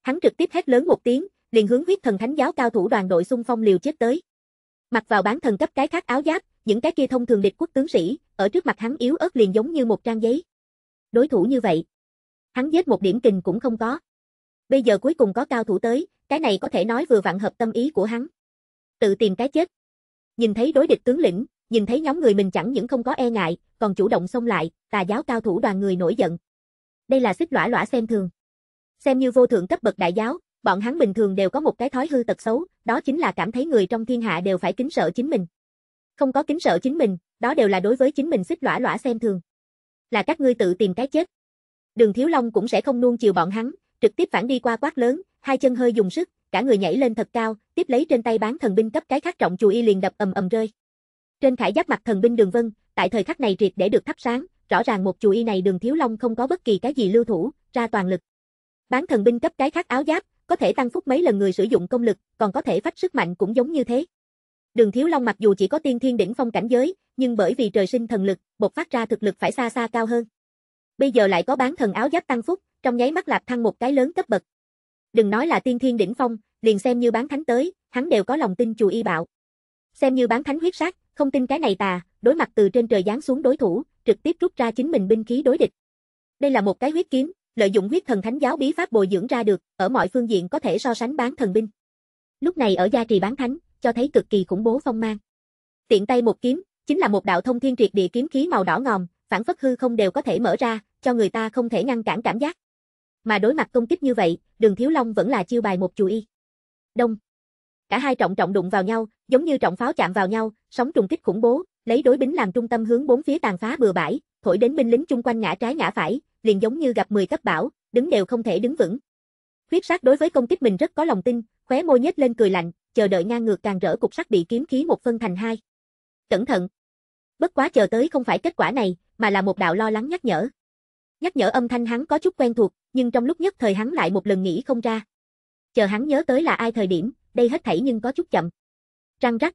Hắn trực tiếp hét lớn một tiếng, liền hướng huyết thần thánh giáo cao thủ đoàn đội xung phong liều chết tới. Mặc vào bán thần cấp cái khác áo giáp, những cái kia thông thường địch quốc tướng sĩ, ở trước mặt hắn yếu ớt liền giống như một trang giấy. Đối thủ như vậy, Hắn giết một điểm kình cũng không có. Bây giờ cuối cùng có cao thủ tới, cái này có thể nói vừa vặn hợp tâm ý của hắn. Tự tìm cái chết. Nhìn thấy đối địch tướng lĩnh, nhìn thấy nhóm người mình chẳng những không có e ngại, còn chủ động xông lại, tà giáo cao thủ đoàn người nổi giận. Đây là xích lõa lõa xem thường. Xem như vô thượng cấp bậc đại giáo, bọn hắn bình thường đều có một cái thói hư tật xấu, đó chính là cảm thấy người trong thiên hạ đều phải kính sợ chính mình. Không có kính sợ chính mình, đó đều là đối với chính mình xích lõa lõa xem thường. Là các ngươi tự tìm cái chết. Đường Thiếu Long cũng sẽ không nuông chiều bọn hắn, trực tiếp phản đi qua quát lớn, hai chân hơi dùng sức, cả người nhảy lên thật cao, tiếp lấy trên tay bán thần binh cấp cái khắc trọng chùi y liền đập ầm ầm rơi. Trên khải giáp mặt thần binh Đường Vân, tại thời khắc này triệt để được thắp sáng, rõ ràng một chùi y này Đường Thiếu Long không có bất kỳ cái gì lưu thủ, ra toàn lực. Bán thần binh cấp cái khắc áo giáp, có thể tăng phúc mấy lần người sử dụng công lực, còn có thể phát sức mạnh cũng giống như thế. Đường Thiếu Long mặc dù chỉ có tiên thiên đỉnh phong cảnh giới, nhưng bởi vì trời sinh thần lực, bộc phát ra thực lực phải xa xa cao hơn bây giờ lại có bán thần áo giáp tăng phúc, trong nháy mắt lạp thăng một cái lớn cấp bậc. Đừng nói là tiên thiên đỉnh phong, liền xem như bán thánh tới, hắn đều có lòng tin chùa y bạo. Xem như bán thánh huyết sát, không tin cái này tà, đối mặt từ trên trời giáng xuống đối thủ, trực tiếp rút ra chính mình binh khí đối địch. Đây là một cái huyết kiếm, lợi dụng huyết thần thánh giáo bí pháp bồi dưỡng ra được, ở mọi phương diện có thể so sánh bán thần binh. Lúc này ở gia trì bán thánh, cho thấy cực kỳ khủng bố phong mang. Tiện tay một kiếm, chính là một đạo thông thiên triệt địa kiếm khí màu đỏ ngòm, phản phất hư không đều có thể mở ra, cho người ta không thể ngăn cản cảm giác. Mà đối mặt công kích như vậy, Đường Thiếu Long vẫn là chiêu bài một chùi y. Đông. Cả hai trọng trọng đụng vào nhau, giống như trọng pháo chạm vào nhau, sóng trùng kích khủng bố, lấy đối bính làm trung tâm hướng bốn phía tàn phá bừa bãi, thổi đến binh lính chung quanh ngã trái ngã phải, liền giống như gặp 10 cấp bão, đứng đều không thể đứng vững. Huyết sát đối với công kích mình rất có lòng tin, khóe môi nhếch lên cười lạnh, chờ đợi ngang ngược càng rỡ cục sắt bị kiếm khí một phân thành hai. Cẩn thận. Bất quá chờ tới không phải kết quả này, mà là một đạo lo lắng nhắc nhở. Nhắc nhở âm thanh hắn có chút quen thuộc, nhưng trong lúc nhất thời hắn lại một lần nghĩ không ra. Chờ hắn nhớ tới là ai thời điểm, đây hết thảy nhưng có chút chậm. Răng rắc.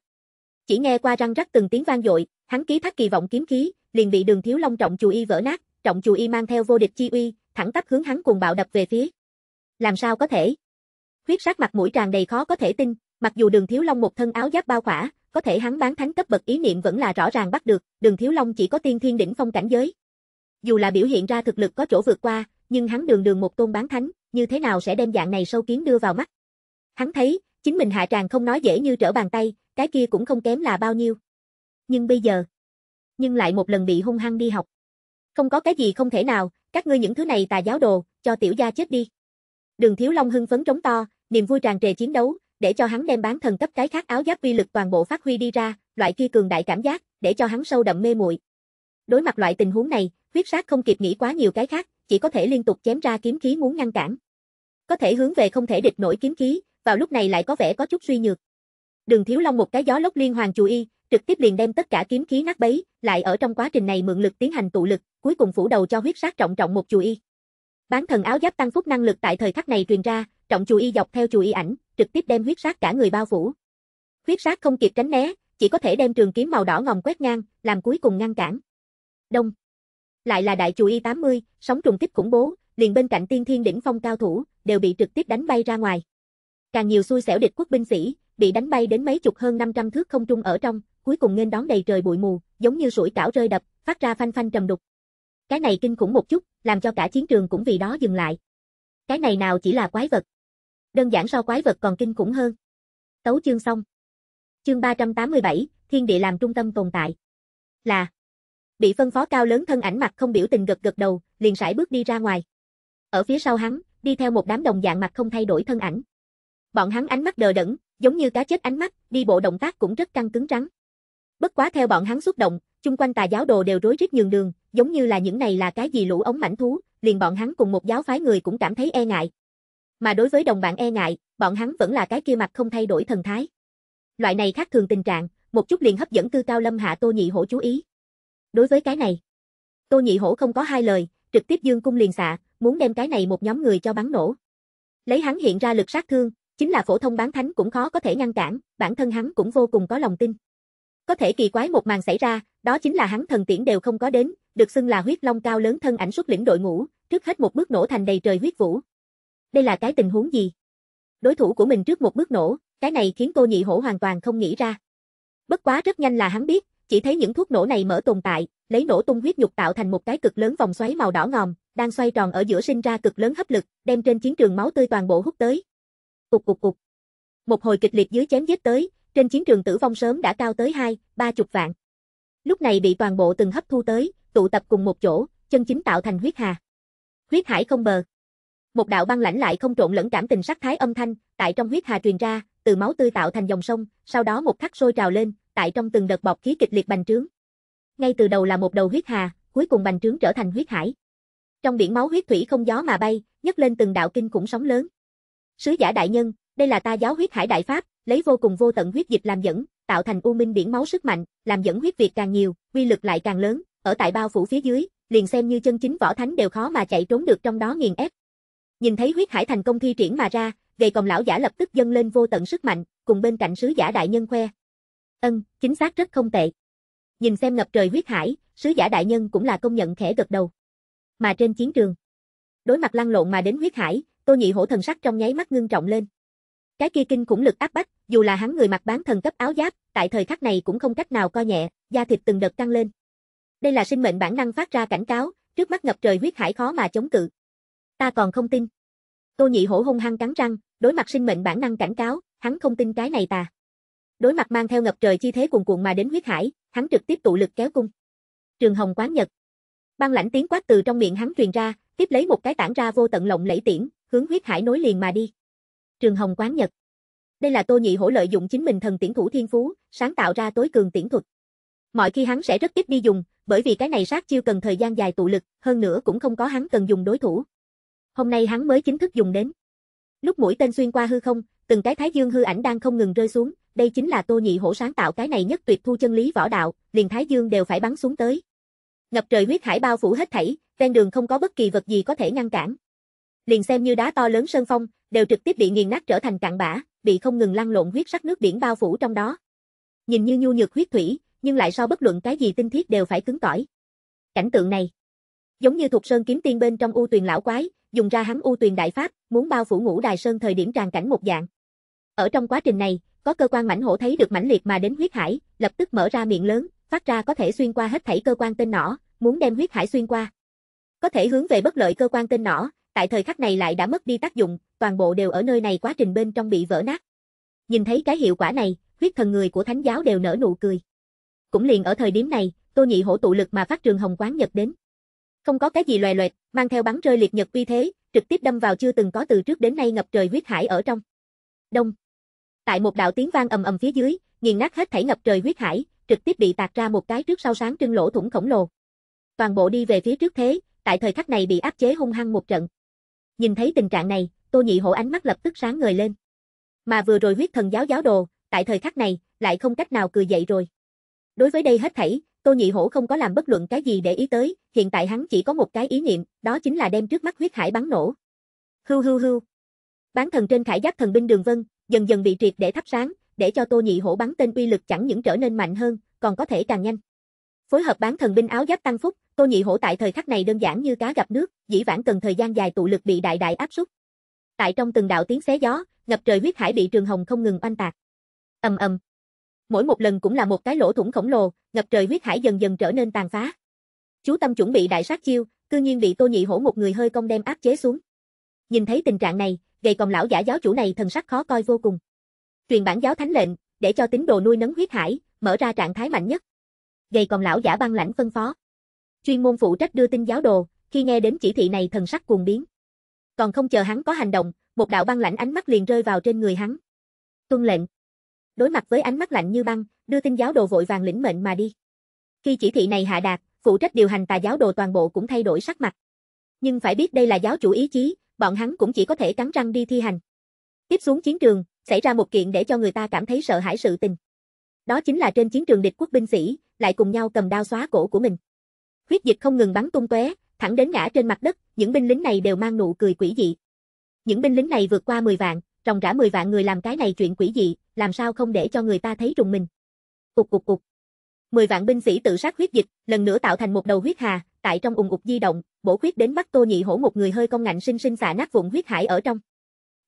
Chỉ nghe qua răng rắc từng tiếng vang dội, hắn ký thác kỳ vọng kiếm khí, liền bị Đường Thiếu Long trọng chù y vỡ nát, trọng chù y mang theo vô địch chi uy, thẳng tắp hướng hắn cuồng bạo đập về phía. Làm sao có thể? Huyết sắc mặt mũi tràn đầy khó có thể tin, mặc dù Đường Thiếu Long một thân áo giáp bao khỏa, có thể hắn bán thánh cấp bậc ý niệm vẫn là rõ ràng bắt được, đường thiếu long chỉ có tiên thiên đỉnh phong cảnh giới. Dù là biểu hiện ra thực lực có chỗ vượt qua, nhưng hắn đường đường một tôn bán thánh, như thế nào sẽ đem dạng này sâu kiến đưa vào mắt. Hắn thấy, chính mình hạ tràng không nói dễ như trở bàn tay, cái kia cũng không kém là bao nhiêu. Nhưng bây giờ, nhưng lại một lần bị hung hăng đi học. Không có cái gì không thể nào, các ngươi những thứ này tà giáo đồ, cho tiểu gia chết đi. Đường Thiếu Long hưng phấn trống to, niềm vui tràn trề chiến đấu, để cho hắn đem bán thần cấp cái khác áo giáp uy lực toàn bộ phát huy đi ra, loại kia cường đại cảm giác, để cho hắn sâu đậm mê muội. Đối mặt loại tình huống này, huyết sát không kịp nghĩ quá nhiều cái khác, chỉ có thể liên tục chém ra kiếm khí muốn ngăn cản. Có thể hướng về không thể địch nổi kiếm khí, vào lúc này lại có vẻ có chút suy nhược. Đường Thiếu Long một cái gió lốc liên hoàn chú y, trực tiếp liền đem tất cả kiếm khí nát bấy, lại ở trong quá trình này mượn lực tiến hành tụ lực, cuối cùng phủ đầu cho huyết sát trọng trọng một chú y. Bán thần áo giáp tăng phúc năng lực tại thời khắc này truyền ra, trọng chú y dọc theo chú y ảnh, trực tiếp đem huyết sát cả người bao phủ. Huyết sát không kịp tránh né, chỉ có thể đem trường kiếm màu đỏ ngòm quét ngang, làm cuối cùng ngăn cản. Đông. Lại là đại chủ y 80, sóng trùng kích khủng bố, liền bên cạnh tiên thiên đỉnh phong cao thủ, đều bị trực tiếp đánh bay ra ngoài. Càng nhiều xui xẻo địch quốc binh sĩ, bị đánh bay đến mấy chục hơn 500 thước không trung ở trong, cuối cùng nên đón đầy trời bụi mù, giống như sủi cảo rơi đập, phát ra phanh phanh trầm đục. Cái này kinh khủng một chút, làm cho cả chiến trường cũng vì đó dừng lại. Cái này nào chỉ là quái vật đơn giản so quái vật còn kinh khủng hơn. Tấu chương xong. Chương 387, thiên địa làm trung tâm tồn tại. Là bị phân phó cao lớn thân ảnh mặt không biểu tình gật gật đầu, liền sải bước đi ra ngoài. Ở phía sau hắn, đi theo một đám đồng dạng mặt không thay đổi thân ảnh. Bọn hắn ánh mắt đờ đẫn, giống như cá chết ánh mắt, đi bộ động tác cũng rất căng cứng trắng. Bất quá theo bọn hắn xúc động, chung quanh tà giáo đồ đều rối rít nhường đường, giống như là những này là cái gì lũ ống mảnh thú, liền bọn hắn cùng một giáo phái người cũng cảm thấy e ngại, mà đối với đồng bạn e ngại, bọn hắn vẫn là cái kia mặt không thay đổi thần thái. Loại này khác thường tình trạng, một chút liền hấp dẫn Tư Cao Lâm hạ Tô Nhị Hổ chú ý. Đối với cái này, Tô Nhị Hổ không có hai lời, trực tiếp dương cung liền xạ, muốn đem cái này một nhóm người cho bắn nổ. Lấy hắn hiện ra lực sát thương, chính là phổ thông bán thánh cũng khó có thể ngăn cản, bản thân hắn cũng vô cùng có lòng tin. Có thể kỳ quái một màn xảy ra, đó chính là hắn thần tiễn đều không có đến, được xưng là huyết long cao lớn thân ảnh xuất lĩnh đội ngũ, trước hết một bước nổ thành đầy trời huyết vũ, đây là cái tình huống gì? Đối thủ của mình trước một bước nổ, cái này khiến Tô Nhị Hổ hoàn toàn không nghĩ ra. Bất quá rất nhanh là hắn biết, chỉ thấy những thuốc nổ này mở tồn tại, lấy nổ tung huyết nhục tạo thành một cái cực lớn vòng xoáy màu đỏ ngòm, đang xoay tròn ở giữa sinh ra cực lớn hấp lực, đem trên chiến trường máu tươi toàn bộ hút tới. Cục cục cục. Một hồi kịch liệt dưới chém giết tới, trên chiến trường tử vong sớm đã cao tới hai, ba chục vạn. Lúc này bị toàn bộ từng hấp thu tới, tụ tập cùng một chỗ, chân chính tạo thành huyết hà. Huyết hải không bờ. Một đạo băng lãnh lại không trộn lẫn cảm tình sắc thái âm thanh, tại trong huyết hà truyền ra, từ máu tươi tạo thành dòng sông, sau đó một khắc sôi trào lên, tại trong từng đợt bọt khí kịch liệt bành trướng. Ngay từ đầu là một đầu huyết hà, cuối cùng bành trướng trở thành huyết hải. Trong biển máu huyết thủy không gió mà bay, nhấc lên từng đạo kinh khủng sóng lớn. Sứ giả đại nhân, đây là ta giáo huyết hải đại pháp, lấy vô cùng vô tận huyết dịch làm dẫn, tạo thành u minh biển máu sức mạnh, làm dẫn huyết việt càng nhiều, uy lực lại càng lớn, ở tại bao phủ phía dưới, liền xem như chân chính võ thánh đều khó mà chạy trốn được trong đó nghiền ép, Nhìn thấy huyết hải thành công thi triển mà ra, gầy còng lão giả lập tức dâng lên vô tận sức mạnh, cùng bên cạnh sứ giả đại nhân khoe. Ân, chính xác rất không tệ. Nhìn xem ngập trời huyết hải, sứ giả đại nhân cũng là công nhận khẽ gật đầu. Mà trên chiến trường, đối mặt lăn lộn mà đến huyết hải, Tô Nhị Hổ thần sắc trong nháy mắt ngưng trọng lên. Cái kia kinh khủng lực áp bách, dù là hắn người mặc bán thần cấp áo giáp, tại thời khắc này cũng không cách nào co nhẹ, da thịt từng đợt căng lên. Đây là sinh mệnh bản năng phát ra cảnh cáo, trước mắt ngập trời huyết hải khó mà chống cự. Ta còn không tin. Tô Nhị Hổ hung hăng cắn răng, đối mặt sinh mệnh bản năng cảnh cáo, hắn không tin cái này tà. Đối mặt mang theo ngập trời chi thế cuồn cuộn mà đến huyết hải, hắn trực tiếp tụ lực kéo cung. Trường Hồng Quán Nhật. Băng lãnh tiếng quát từ trong miệng hắn truyền ra, tiếp lấy một cái tản ra vô tận lộng lẫy tiễn, hướng huyết hải nối liền mà đi. Trường Hồng Quán Nhật. Đây là Tô Nhị Hổ lợi dụng chính mình thần tiễn thủ thiên phú, sáng tạo ra tối cường tiễn thuật. Mọi khi hắn sẽ rất ít đi dùng, bởi vì cái này sát chiêu cần thời gian dài tụ lực, hơn nữa cũng không có hắn cần dùng đối thủ hôm nay hắn mới chính thức dùng đến. Lúc mũi tên xuyên qua hư không, từng cái thái dương hư ảnh đang không ngừng rơi xuống, đây chính là Tô Nhị Hổ sáng tạo cái này nhất tuyệt thu chân lý võ đạo, liền thái dương đều phải bắn xuống tới. Ngập trời huyết hải bao phủ hết thảy, ven đường không có bất kỳ vật gì có thể ngăn cản. Liền xem như đá to lớn sơn phong, đều trực tiếp bị nghiền nát trở thành cặn bã, bị không ngừng lăn lộn huyết sắc nước biển bao phủ trong đó. Nhìn như nhu nhược huyết thủy, nhưng lại so bất luận cái gì tinh thiết đều phải cứng cỏi. Cảnh tượng này, giống như thuộc sơn kiếm tiên bên trong u tuyền lão quái, dùng ra hắn u tuyền đại pháp, muốn bao phủ ngũ đài sơn thời điểm tràn cảnh một dạng. Ở trong quá trình này, có cơ quan mảnh hổ thấy được mãnh liệt mà đến huyết hải, lập tức mở ra miệng lớn, phát ra có thể xuyên qua hết thảy cơ quan tên nỏ, muốn đem huyết hải xuyên qua. Có thể hướng về bất lợi cơ quan tên nỏ, tại thời khắc này lại đã mất đi tác dụng, toàn bộ đều ở nơi này quá trình bên trong bị vỡ nát. Nhìn thấy cái hiệu quả này, huyết thần người của thánh giáo đều nở nụ cười. Cũng liền ở thời điểm này, Tô Nhị Hổ tụ lực mà phát trường hồng quán nhật đến. Không có cái gì loè loẹt, mang theo bắn rơi liệt nhật uy thế, trực tiếp đâm vào chưa từng có từ trước đến nay ngập trời huyết hải ở trong. Đông. Tại một đạo tiếng vang ầm ầm phía dưới, nghiền nát hết thảy ngập trời huyết hải, trực tiếp bị tạc ra một cái trước sau sáng trưng lỗ thủng khổng lồ. Toàn bộ đi về phía trước thế, tại thời khắc này bị áp chế hung hăng một trận. Nhìn thấy tình trạng này, Tô Nhị Hổ ánh mắt lập tức sáng ngời lên. Mà vừa rồi huyết thần giáo giáo đồ, tại thời khắc này, lại không cách nào cười dậy rồi. Đối với đây hết thảy, Tô Nhị Hổ không có làm bất luận cái gì để ý tới, hiện tại hắn chỉ có một cái ý niệm, đó chính là đem trước mắt huyết hải bắn nổ. Hưu hưu hưu. Bán thần trên khải giáp thần binh Đường Vân, dần dần bị triệt để thắp sáng, để cho Tô Nhị Hổ bắn tên uy lực chẳng những trở nên mạnh hơn, còn có thể càng nhanh. Phối hợp bán thần binh áo giáp tăng phúc, Tô Nhị Hổ tại thời khắc này đơn giản như cá gặp nước, dĩ vãng cần thời gian dài tụ lực bị đại đại áp suất. Tại trong từng đạo tiếng xé gió, ngập trời huyết hải bị Trường Hồng không ngừng oanh tạc. Ầm ầm mỗi một lần cũng là một cái lỗ thủng khổng lồ, ngập trời huyết hải dần dần trở nên tàn phá. Chú Tâm chuẩn bị đại sát chiêu, cư nhiên bị Tô Nhị Hổ một người hơi công đem áp chế xuống. Nhìn thấy tình trạng này, gầy còn lão giả giáo chủ này thần sắc khó coi vô cùng. Truyền bản giáo thánh lệnh, để cho tín đồ nuôi nấng huyết hải, mở ra trạng thái mạnh nhất. Gầy còn lão giả băng lãnh phân phó. Chuyên môn phụ trách đưa tin giáo đồ, khi nghe đến chỉ thị này thần sắc cuồng biến. Còn không chờ hắn có hành động, một đạo băng lãnh ánh mắt liền rơi vào trên người hắn. Tuân lệnh đối mặt với ánh mắt lạnh như băng, đưa tin giáo đồ vội vàng lĩnh mệnh mà đi. Khi chỉ thị này hạ đạt, phụ trách điều hành tà giáo đồ toàn bộ cũng thay đổi sắc mặt. Nhưng phải biết đây là giáo chủ ý chí, bọn hắn cũng chỉ có thể cắn răng đi thi hành. Tiếp xuống chiến trường, xảy ra một kiện để cho người ta cảm thấy sợ hãi sự tình. Đó chính là trên chiến trường địch quốc binh sĩ, lại cùng nhau cầm đao xóa cổ của mình. Huyết dịch không ngừng bắn tung tóe, thẳng đến ngã trên mặt đất, những binh lính này đều mang nụ cười quỷ dị. Những binh lính này vượt qua 10 vạn, trong rã 10 vạn người làm cái này chuyện quỷ dị, làm sao không để cho người ta thấy rùng mình. Cục cục cục. Mười vạn binh sĩ tự sát huyết dịch, lần nữa tạo thành một đầu huyết hà, tại trong ùng ục di động, bổ huyết đến bắt Tô Nhị Hổ một người hơi cong ngạnh sinh sinh xả nát vụn huyết hải ở trong.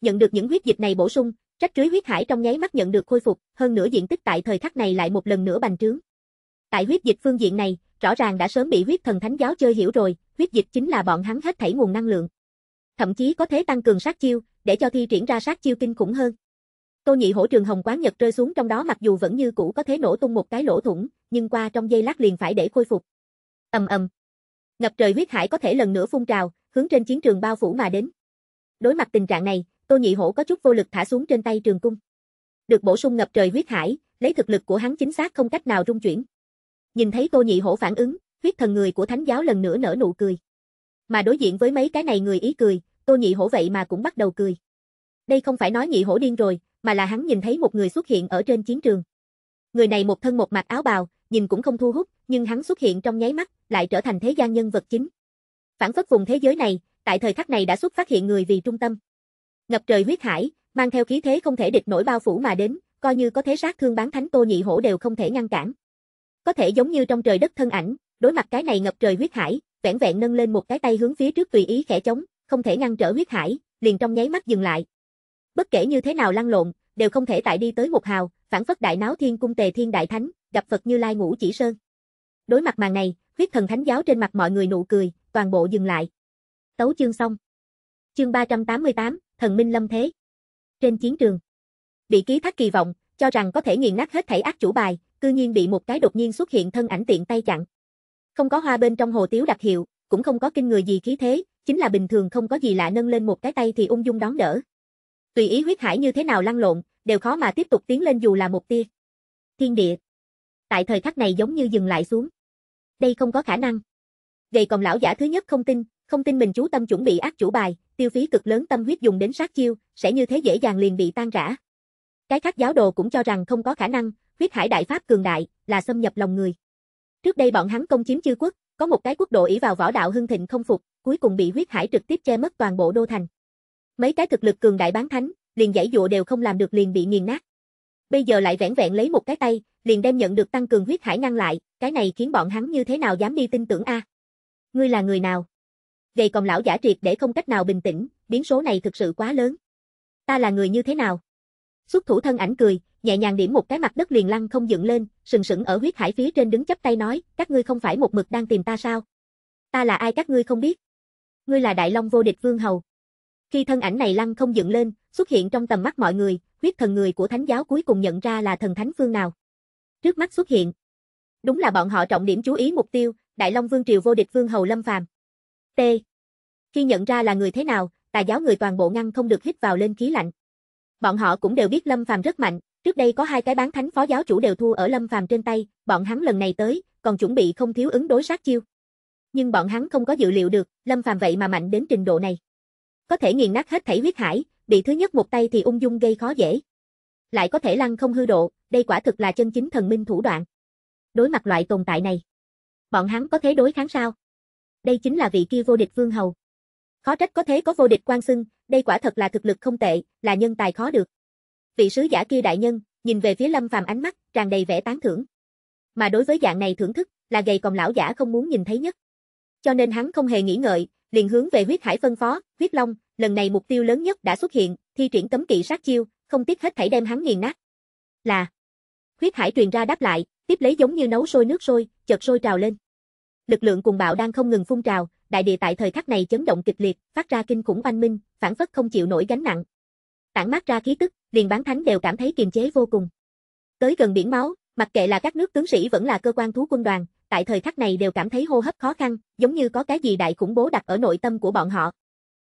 Nhận được những huyết dịch này bổ sung, trách rưới huyết hải trong nháy mắt nhận được khôi phục, hơn nữa diện tích tại thời khắc này lại một lần nữa bành trướng. Tại huyết dịch phương diện này, rõ ràng đã sớm bị huyết thần thánh giáo chơi hiểu rồi, huyết dịch chính là bọn hắn hết thảy nguồn năng lượng. Thậm chí có thể tăng cường sát chiêu, để cho thi triển ra sát chiêu kinh khủng hơn. Tô Nhị Hổ trường hồng quán nhật rơi xuống trong đó mặc dù vẫn như cũ có thể nổ tung một cái lỗ thủng, nhưng qua trong giây lát liền phải để khôi phục. Ầm ầm. Ngập trời huyết hải có thể lần nữa phun trào, hướng trên chiến trường bao phủ mà đến. Đối mặt tình trạng này, Tô Nhị Hổ có chút vô lực thả xuống trên tay trường cung. Được bổ sung ngập trời huyết hải, lấy thực lực của hắn chính xác không cách nào rung chuyển. Nhìn thấy Tô Nhị Hổ phản ứng, huyết thần người của thánh giáo lần nữa nở nụ cười. Mà đối diện với mấy cái này người ý cười, Tô Nhị Hổ vậy mà cũng bắt đầu cười. Đây không phải nói Nhị Hổ điên rồi, mà là hắn nhìn thấy một người xuất hiện ở trên chiến trường. Người này một thân một mặc áo bào, nhìn cũng không thu hút, nhưng hắn xuất hiện trong nháy mắt, lại trở thành thế gian nhân vật chính. Phản phất vùng thế giới này, tại thời khắc này đã xuất phát hiện người vì trung tâm. Ngập trời huyết hải, mang theo khí thế không thể địch nổi bao phủ mà đến, coi như có thế sát thương bán thánh Tô Nhị Hổ đều không thể ngăn cản. Có thể giống như trong trời đất thân ảnh, đối mặt cái này ngập trời huyết hải, vẻn vẹn nâng lên một cái tay hướng phía trước tùy ý khẽ chống, không thể ngăn trở huyết hải, liền trong nháy mắt dừng lại, Bất kể như thế nào lăn lộn, đều không thể tại đi tới một hào, phản phất đại náo thiên cung tề thiên đại thánh, gặp Phật Như Lai ngũ chỉ sơn. Đối mặt màn này, huyết thần thánh giáo trên mặt mọi người nụ cười, toàn bộ dừng lại. Tấu chương xong. Chương 388, thần minh lâm thế. Trên chiến trường, bị ký thác kỳ vọng, cho rằng có thể nghiền nát hết thảy ác chủ bài, cư nhiên bị một cái đột nhiên xuất hiện thân ảnh tiện tay chặn. Không có hoa bên trong hồ tiếu đặc hiệu, cũng không có kinh người gì khí thế, chính là bình thường không có gì lạ nâng lên một cái tay thì ung dung đón đỡ, tùy ý huyết hải như thế nào lăn lộn, đều khó mà tiếp tục tiến lên dù là một tia. Thiên địa. Tại thời khắc này giống như dừng lại xuống. Đây không có khả năng. Gầy còn lão giả thứ nhất không tin, không tin mình chú tâm chuẩn bị ác chủ bài, tiêu phí cực lớn tâm huyết dùng đến sát chiêu, sẽ như thế dễ dàng liền bị tan rã. Cái khác giáo đồ cũng cho rằng không có khả năng, huyết hải đại pháp cường đại, là xâm nhập lòng người. Trước đây bọn hắn công chiếm chư quốc, có một cái quốc độ ỷ vào võ đạo hưng thịnh không phục, cuối cùng bị huyết hải trực tiếp che mất toàn bộ đô thành. Mấy cái thực lực cường đại bán thánh, liền giải dụa đều không làm được liền bị nghiền nát. Bây giờ lại vẻn vẹn lấy một cái tay, liền đem nhận được tăng cường huyết hải ngăn lại, cái này khiến bọn hắn như thế nào dám đi tin tưởng a? À? Ngươi là người nào? Gầy còn lão giả triệt để không cách nào bình tĩnh, biến số này thực sự quá lớn. Ta là người như thế nào? Xuất thủ thân ảnh cười, nhẹ nhàng điểm một cái mặt đất liền lăn không dựng lên, sừng sững ở huyết hải phía trên đứng chắp tay nói, các ngươi không phải một mực đang tìm ta sao? Ta là ai các ngươi không biết? Ngươi là Đại Long vô địch vương hầu. Khi thân ảnh này lăng không dựng lên, xuất hiện trong tầm mắt mọi người, huyết thần người của thánh giáo cuối cùng nhận ra là thần thánh phương nào. Trước mắt xuất hiện. Đúng là bọn họ trọng điểm chú ý mục tiêu, Đại Long Vương triều vô địch vương hầu Lâm Phàm. T. Khi nhận ra là người thế nào, tà giáo người toàn bộ ngăn không được hít vào lên khí lạnh. Bọn họ cũng đều biết Lâm Phàm rất mạnh, trước đây có hai cái bán thánh phó giáo chủ đều thua ở Lâm Phàm trên tay, bọn hắn lần này tới, còn chuẩn bị không thiếu ứng đối sát chiêu. Nhưng bọn hắn không có dự liệu được, Lâm Phàm vậy mà mạnh đến trình độ này có thể nghiền nát hết thảy huyết hải, bị thứ nhất một tay thì ung dung gây khó dễ. Lại có thể lăng không hư độ, đây quả thực là chân chính thần minh thủ đoạn. Đối mặt loại tồn tại này, bọn hắn có thế đối kháng sao? Đây chính là vị kia vô địch vương hầu. Khó trách có thế có vô địch quan xưng, đây quả thật là thực lực không tệ, là nhân tài khó được. Vị sứ giả kia đại nhân, nhìn về phía Lâm Phàm ánh mắt tràn đầy vẻ tán thưởng. Mà đối với dạng này thưởng thức, là gầy còng lão giả không muốn nhìn thấy nhất. Cho nên hắn không hề nghĩ ngợi, liền hướng về huyết hải phân phó, huyết long, lần này mục tiêu lớn nhất đã xuất hiện, thi triển cấm kỵ sát chiêu, không tiếc hết thảy đem hắn nghiền nát. Là. Huyết hải truyền ra đáp lại, tiếp lấy giống như nấu sôi nước sôi, chợt sôi trào lên. Lực lượng cùng bạo đang không ngừng phun trào, đại địa tại thời khắc này chấn động kịch liệt, phát ra kinh khủng oanh minh, phản phất không chịu nổi gánh nặng. Tản mát ra khí tức, liền bán thánh đều cảm thấy kiềm chế vô cùng. Tới gần biển máu, mặc kệ là các nước tướng sĩ vẫn là cơ quan thú quân đoàn, tại thời khắc này đều cảm thấy hô hấp khó khăn, giống như có cái gì đại khủng bố đặt ở nội tâm của bọn họ.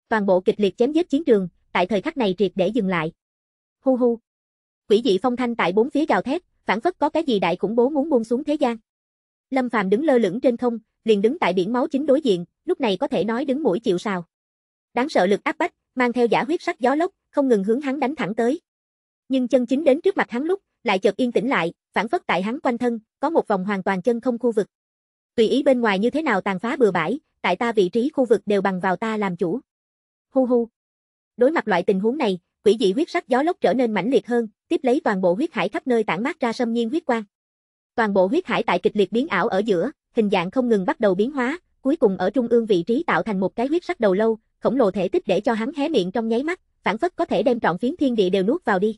Toàn bộ kịch liệt chém giết chiến trường, tại thời khắc này triệt để dừng lại. Hu hu. Quỷ dị phong thanh tại bốn phía gào thét, phản phất có cái gì đại khủng bố muốn buông xuống thế gian. Lâm Phàm đứng lơ lửng trên không, liền đứng tại biển máu chính đối diện, lúc này có thể nói đứng mũi chịu sào. Đáng sợ lực áp bách, mang theo giả huyết sắc gió lốc, không ngừng hướng hắn đánh thẳng tới. Nhưng chân chính đến trước mặt hắn lúc, lại chợt yên tĩnh lại, phản phất tại hắn quanh thân, có một vòng hoàn toàn chân không khu vực. Tùy ý bên ngoài như thế nào tàn phá bừa bãi, tại ta vị trí khu vực đều bằng vào ta làm chủ. Hu hu. Đối mặt loại tình huống này, quỷ dị huyết sắc gió lốc trở nên mãnh liệt hơn, tiếp lấy toàn bộ huyết hải khắp nơi tản mát ra sâm nhiên huyết quang. Toàn bộ huyết hải tại kịch liệt biến ảo ở giữa, hình dạng không ngừng bắt đầu biến hóa, cuối cùng ở trung ương vị trí tạo thành một cái huyết sắc đầu lâu, khổng lồ thể tích để cho hắn hé miệng trong nháy mắt, phản phất có thể đem trọn phiến thiên địa đều nuốt vào đi.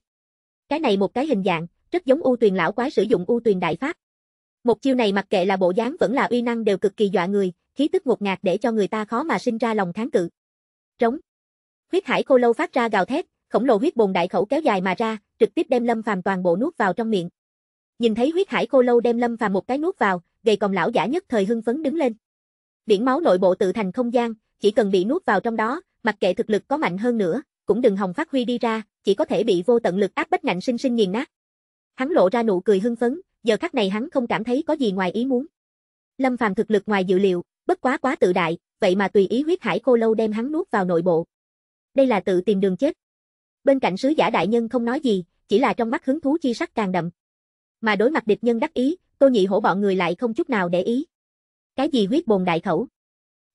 Cái này một cái hình dạng, rất giống U Tuyền lão quái sử dụng U Tuyền đại pháp. Một chiêu này mặc kệ là bộ dáng vẫn là uy năng đều cực kỳ dọa người, khí tức ngột ngạt để cho người ta khó mà sinh ra lòng kháng cự. Trống. Huyết hải khô lâu phát ra gào thét, khổng lồ huyết bồn đại khẩu kéo dài mà ra, trực tiếp đem Lâm Phàm toàn bộ nuốt vào trong miệng. Nhìn thấy huyết hải khô lâu đem Lâm Phàm một cái nuốt vào, gầy còng lão giả nhất thời hưng phấn đứng lên. Biển máu nội bộ tự thành không gian, chỉ cần bị nuốt vào trong đó, mặc kệ thực lực có mạnh hơn nữa, cũng đừng hòng phát huy đi ra, chỉ có thể bị vô tận lực áp bách ngạnh sinh sinh nghiền nát. Hắn lộ ra nụ cười hưng phấn, giờ khắc này hắn không cảm thấy có gì ngoài ý muốn. Lâm Phàm thực lực ngoài dự liệu, bất quá quá tự đại, vậy mà tùy ý huyết hải khô lâu đem hắn nuốt vào nội bộ. Đây là tự tìm đường chết. Bên cạnh sứ giả đại nhân không nói gì, chỉ là trong mắt hứng thú chi sắc càng đậm. Mà đối mặt địch nhân đắc ý, Tô Nhị Hổ bọn người lại không chút nào để ý. Cái gì huyết bồn đại khẩu?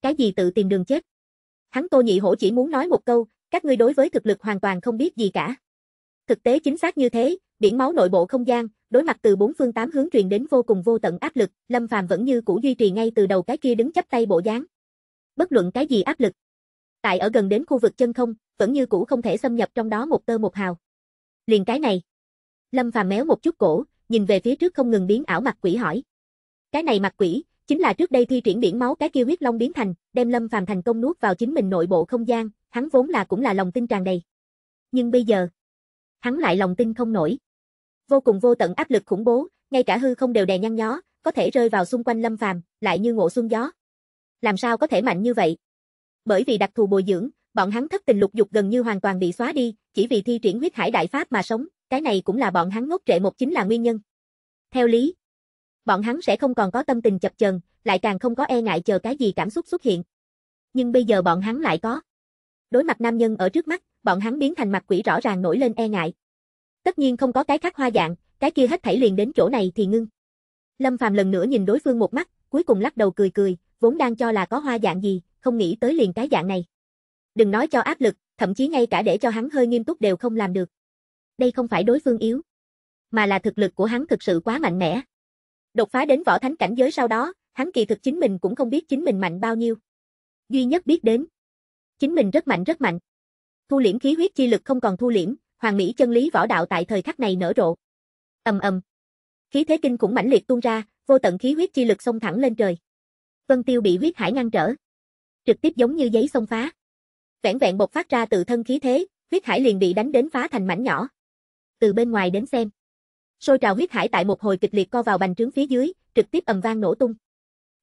Cái gì tự tìm đường chết? Hắn Tô Nhị Hổ chỉ muốn nói một câu, các ngươi đối với thực lực hoàn toàn không biết gì cả. Thực tế chính xác như thế, biển máu nội bộ không gian, đối mặt từ bốn phương tám hướng truyền đến vô cùng vô tận áp lực, Lâm Phàm vẫn như cũ duy trì ngay từ đầu cái kia đứng chắp tay bộ dáng. Bất luận cái gì áp lực, tại ở gần đến khu vực chân không, vẫn như cũ không thể xâm nhập trong đó một tơ một hào. Liền cái này, Lâm Phàm méo một chút cổ, nhìn về phía trước không ngừng biến ảo mặt quỷ hỏi. Cái này mặt quỷ, chính là trước đây thi triển biển máu cái kia huyết long biến thành, đem Lâm Phàm thành công nuốt vào chính mình nội bộ không gian, hắn vốn là cũng là lòng tin tràn đầy. Nhưng bây giờ, hắn lại lòng tin không nổi vô cùng vô tận áp lực khủng bố, ngay cả hư không đều đè nhăn nhó, có thể rơi vào xung quanh Lâm Phàm, lại như ngộ xuân gió. Làm sao có thể mạnh như vậy? Bởi vì đặc thù bồi dưỡng, bọn hắn thất tình lục dục gần như hoàn toàn bị xóa đi, chỉ vì thi triển huyết hải đại pháp mà sống, cái này cũng là bọn hắn ngốc trệ một chính là nguyên nhân. Theo lý, bọn hắn sẽ không còn có tâm tình chập chờn, lại càng không có e ngại chờ cái gì cảm xúc xuất hiện. Nhưng bây giờ bọn hắn lại có. Đối mặt nam nhân ở trước mắt, bọn hắn biến thành mặt quỷ rõ ràng nổi lên e ngại. Tất nhiên không có cái khác hoa dạng, cái kia hết thảy liền đến chỗ này thì ngưng. Lâm Phàm lần nữa nhìn đối phương một mắt, cuối cùng lắc đầu cười cười, vốn đang cho là có hoa dạng gì, không nghĩ tới liền cái dạng này. Đừng nói cho áp lực, thậm chí ngay cả để cho hắn hơi nghiêm túc đều không làm được. Đây không phải đối phương yếu, mà là thực lực của hắn thực sự quá mạnh mẽ. Đột phá đến võ thánh cảnh giới sau đó, hắn kỳ thực chính mình cũng không biết chính mình mạnh bao nhiêu. Duy nhất biết đến, chính mình rất mạnh rất mạnh. Thu liễm khí huyết chi lực không còn thu liễm, hoàng mỹ chân lý võ đạo tại thời khắc này nở rộ. Ầm ầm. Khí thế kinh khủng mãnh liệt tuôn ra, vô tận khí huyết chi lực xông thẳng lên trời. Vân Tiêu bị huyết hải ngăn trở, trực tiếp giống như giấy xông phá. Vẹn vẹn bộc phát ra từ thân khí thế, huyết hải liền bị đánh đến phá thành mảnh nhỏ. Từ bên ngoài đến xem, sôi trào huyết hải tại một hồi kịch liệt co vào bành trướng phía dưới, trực tiếp ầm vang nổ tung.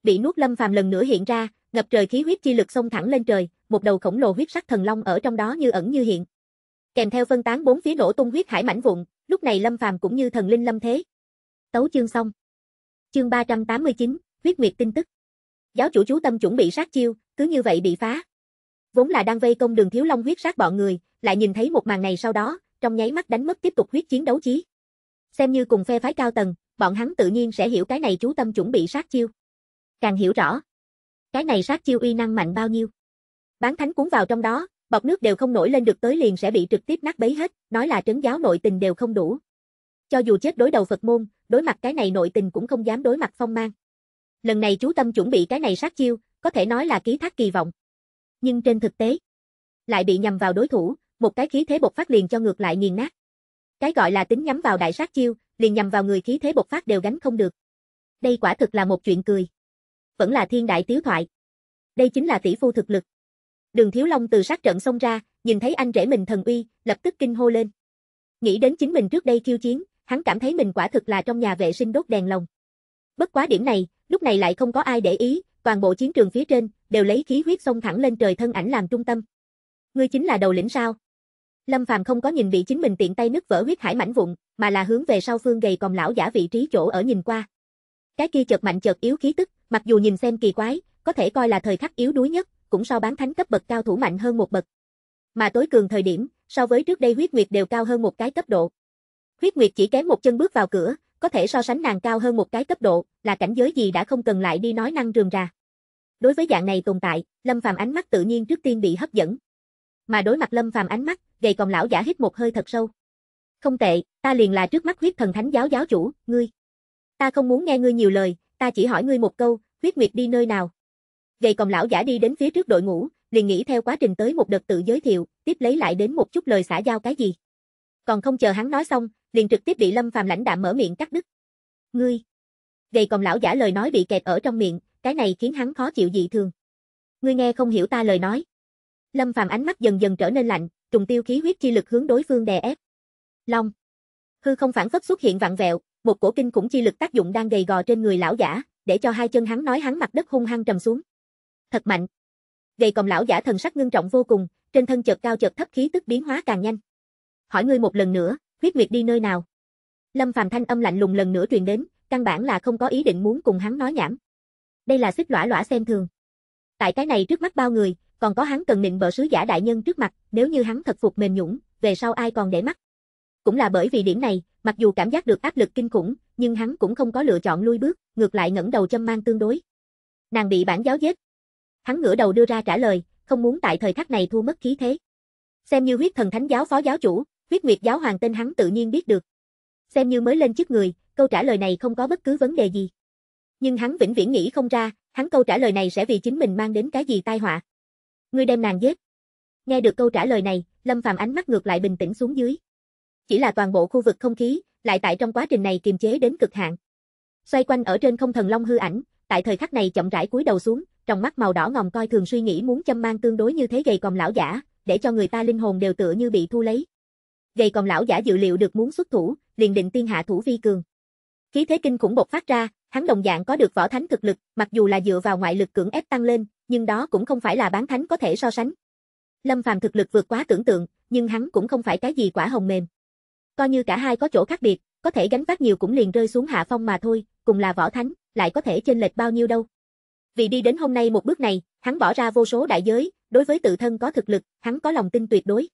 Bị nuốt Lâm Phàm lần nữa hiện ra, ngập trời khí huyết chi lực xông thẳng lên trời, một đầu khổng lồ huyết sắc thần long ở trong đó như ẩn như hiện kèm theo phân tán bốn phía nổ tung huyết hải mảnh vụn, lúc này Lâm Phàm cũng như thần linh lâm thế. Tấu chương xong. Chương 389, huyết nguyệt tin tức. Giáo chủ chú tâm chuẩn bị sát chiêu, cứ như vậy bị phá. Vốn là đang vây công đường thiếu long huyết sát bọn người, lại nhìn thấy một màn này sau đó, trong nháy mắt đánh mất tiếp tục huyết chiến đấu chí. Xem như cùng phe phái cao tầng, bọn hắn tự nhiên sẽ hiểu cái này chú tâm chuẩn bị sát chiêu. Càng hiểu rõ, cái này sát chiêu uy năng mạnh bao nhiêu. Bán thánh cuốn vào trong đó, bọc nước đều không nổi lên được tới liền sẽ bị trực tiếp nát bấy hết, nói là trấn giáo nội tình đều không đủ. Cho dù chết đối đầu Phật môn, đối mặt cái này nội tình cũng không dám đối mặt phong mang. Lần này chú tâm chuẩn bị cái này sát chiêu, có thể nói là ký thác kỳ vọng. Nhưng trên thực tế, lại bị nhầm vào đối thủ, một cái khí thế bộc phát liền cho ngược lại nghiền nát. Cái gọi là tính nhắm vào đại sát chiêu, liền nhầm vào người khí thế bộc phát đều gánh không được. Đây quả thực là một chuyện cười. Vẫn là thiên đại tiếu thoại. Đây chính là tỷ phu thực lực. Đường Thiếu Long từ sát trận xông ra, nhìn thấy anh rể mình thần uy, lập tức kinh hô lên. Nghĩ đến chính mình trước đây khiêu chiến, hắn cảm thấy mình quả thực là trong nhà vệ sinh đốt đèn lồng. Bất quá điểm này, lúc này lại không có ai để ý, toàn bộ chiến trường phía trên đều lấy khí huyết xông thẳng lên trời thân ảnh làm trung tâm. Ngươi chính là đầu lĩnh sao? Lâm Phàm không có nhìn bị chính mình tiện tay nứt vỡ huyết hải mảnh vụn, mà là hướng về sau phương gầy còn lão giả vị trí chỗ ở nhìn qua. Cái kia chợt mạnh chợt yếu khí tức, mặc dù nhìn xem kỳ quái, có thể coi là thời khắc yếu đuối nhất, cũng so bán thánh cấp bậc cao thủ mạnh hơn một bậc. Mà tối cường thời điểm, so với trước đây huyết nguyệt đều cao hơn một cái cấp độ. Huyết nguyệt chỉ kém một chân bước vào cửa, có thể so sánh nàng cao hơn một cái cấp độ, là cảnh giới gì đã không cần lại đi nói năng rườm rà. Đối với dạng này tồn tại, Lâm Phàm ánh mắt tự nhiên trước tiên bị hấp dẫn. Mà đối mặt Lâm Phàm ánh mắt, gầy còn lão giả hít một hơi thật sâu. Không tệ, ta liền là trước mắt huyết thần thánh giáo giáo chủ, ngươi. Ta không muốn nghe ngươi nhiều lời, ta chỉ hỏi ngươi một câu, huyết nguyệt đi nơi nào? gầy còng lão giả đi đến phía trước đội ngũ, liền nghĩ theo quá trình tới một đợt tự giới thiệu, tiếp lấy lại đến một chút lời xã giao cái gì. Còn không chờ hắn nói xong, liền trực tiếp bị Lâm Phàm lãnh đạm mở miệng cắt đứt. "Ngươi?" Gầy còng lão giả lời nói bị kẹt ở trong miệng, cái này khiến hắn khó chịu dị thường. "Ngươi nghe không hiểu ta lời nói?" Lâm Phàm ánh mắt dần dần trở nên lạnh, trùng tiêu khí huyết chi lực hướng đối phương đè ép. Long. Hư không phản phất xuất hiện vặn vẹo, một cổ kinh khủng chi lực tác dụng đang gầy gò trên người lão giả, để cho hai chân hắn nói hắn mặt đất hung hăng trầm xuống thật mạnh. Gầy còm lão giả thần sắc ngưng trọng vô cùng, trên thân chợt cao chợt thấp khí tức biến hóa càng nhanh. Hỏi ngươi một lần nữa, huyết nguyệt đi nơi nào? Lâm Phàm thanh âm lạnh lùng lần nữa truyền đến, căn bản là không có ý định muốn cùng hắn nói nhảm. Đây là xích lõa lõa xem thường. Tại cái này trước mắt bao người, còn có hắn cần nịnh bợ sứ giả đại nhân trước mặt, nếu như hắn thật phục mềm nhũng, về sau ai còn để mắt. Cũng là bởi vì điểm này, mặc dù cảm giác được áp lực kinh khủng, nhưng hắn cũng không có lựa chọn lui bước, ngược lại ngẩng đầu châm mang tương đối. Nàng bị bản giáo giết, Hắn ngửa đầu đưa ra trả lời, không muốn tại thời khắc này thua mất khí thế. Xem như huyết thần thánh giáo phó giáo chủ, huyết nguyệt giáo hoàng tên hắn tự nhiên biết được. Xem như mới lên chức người, câu trả lời này không có bất cứ vấn đề gì. Nhưng hắn vĩnh viễn nghĩ không ra, hắn câu trả lời này sẽ vì chính mình mang đến cái gì tai họa. Ngươi đem nàng giết. Nghe được câu trả lời này, Lâm Phàm ánh mắt ngược lại bình tĩnh xuống dưới. Chỉ là toàn bộ khu vực không khí, lại tại trong quá trình này kiềm chế đến cực hạn. Xoay quanh ở trên không thần long hư ảnh, tại thời khắc này chậm rãi cúi đầu xuống, trong mắt màu đỏ ngòm coi thường suy nghĩ muốn châm mang tương đối như thế gầy còm lão giả, để cho người ta linh hồn đều tựa như bị thu lấy. Gầy còm lão giả dự liệu được muốn xuất thủ, liền định tiên hạ thủ vi cường. Khí thế kinh khủng bộc phát ra, hắn đồng dạng có được võ thánh thực lực, mặc dù là dựa vào ngoại lực cưỡng ép tăng lên, nhưng đó cũng không phải là bán thánh có thể so sánh. Lâm Phàm thực lực vượt quá tưởng tượng, nhưng hắn cũng không phải cái gì quả hồng mềm. Coi như cả hai có chỗ khác biệt, có thể gánh vác nhiều cũng liền rơi xuống hạ phong mà thôi, cùng là võ thánh, lại có thể chênh lệch bao nhiêu đâu. Vì đi đến hôm nay một bước này, hắn bỏ ra vô số đại giới, đối với tự thân có thực lực, hắn có lòng tin tuyệt đối.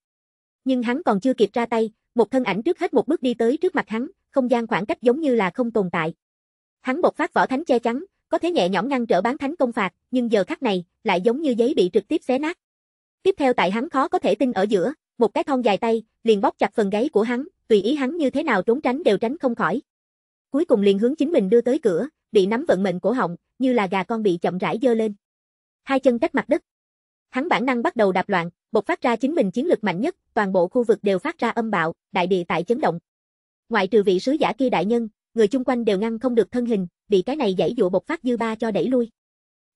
Nhưng hắn còn chưa kịp ra tay, một thân ảnh trước hết một bước đi tới trước mặt hắn, không gian khoảng cách giống như là không tồn tại. Hắn bộc phát võ thánh che chắn, có thế nhẹ nhõm ngăn trở bán thánh công phạt, nhưng giờ khắc này, lại giống như giấy bị trực tiếp xé nát. Tiếp theo tại hắn khó có thể tin ở giữa, một cái thon dài tay, liền bóc chặt phần gáy của hắn, tùy ý hắn như thế nào trốn tránh đều tránh không khỏi. Cuối cùng liền hướng chính mình đưa tới cửa, bị nắm vận mệnh cổ họng, như là gà con bị chậm rãi dơ lên. Hai chân cách mặt đất. Hắn bản năng bắt đầu đạp loạn, bộc phát ra chính mình chiến lực mạnh nhất, toàn bộ khu vực đều phát ra âm bạo, đại địa tại chấn động. Ngoại trừ vị sứ giả kia đại nhân, người chung quanh đều ngăn không được thân hình, bị cái này dãy dụ bộc phát dư ba cho đẩy lui.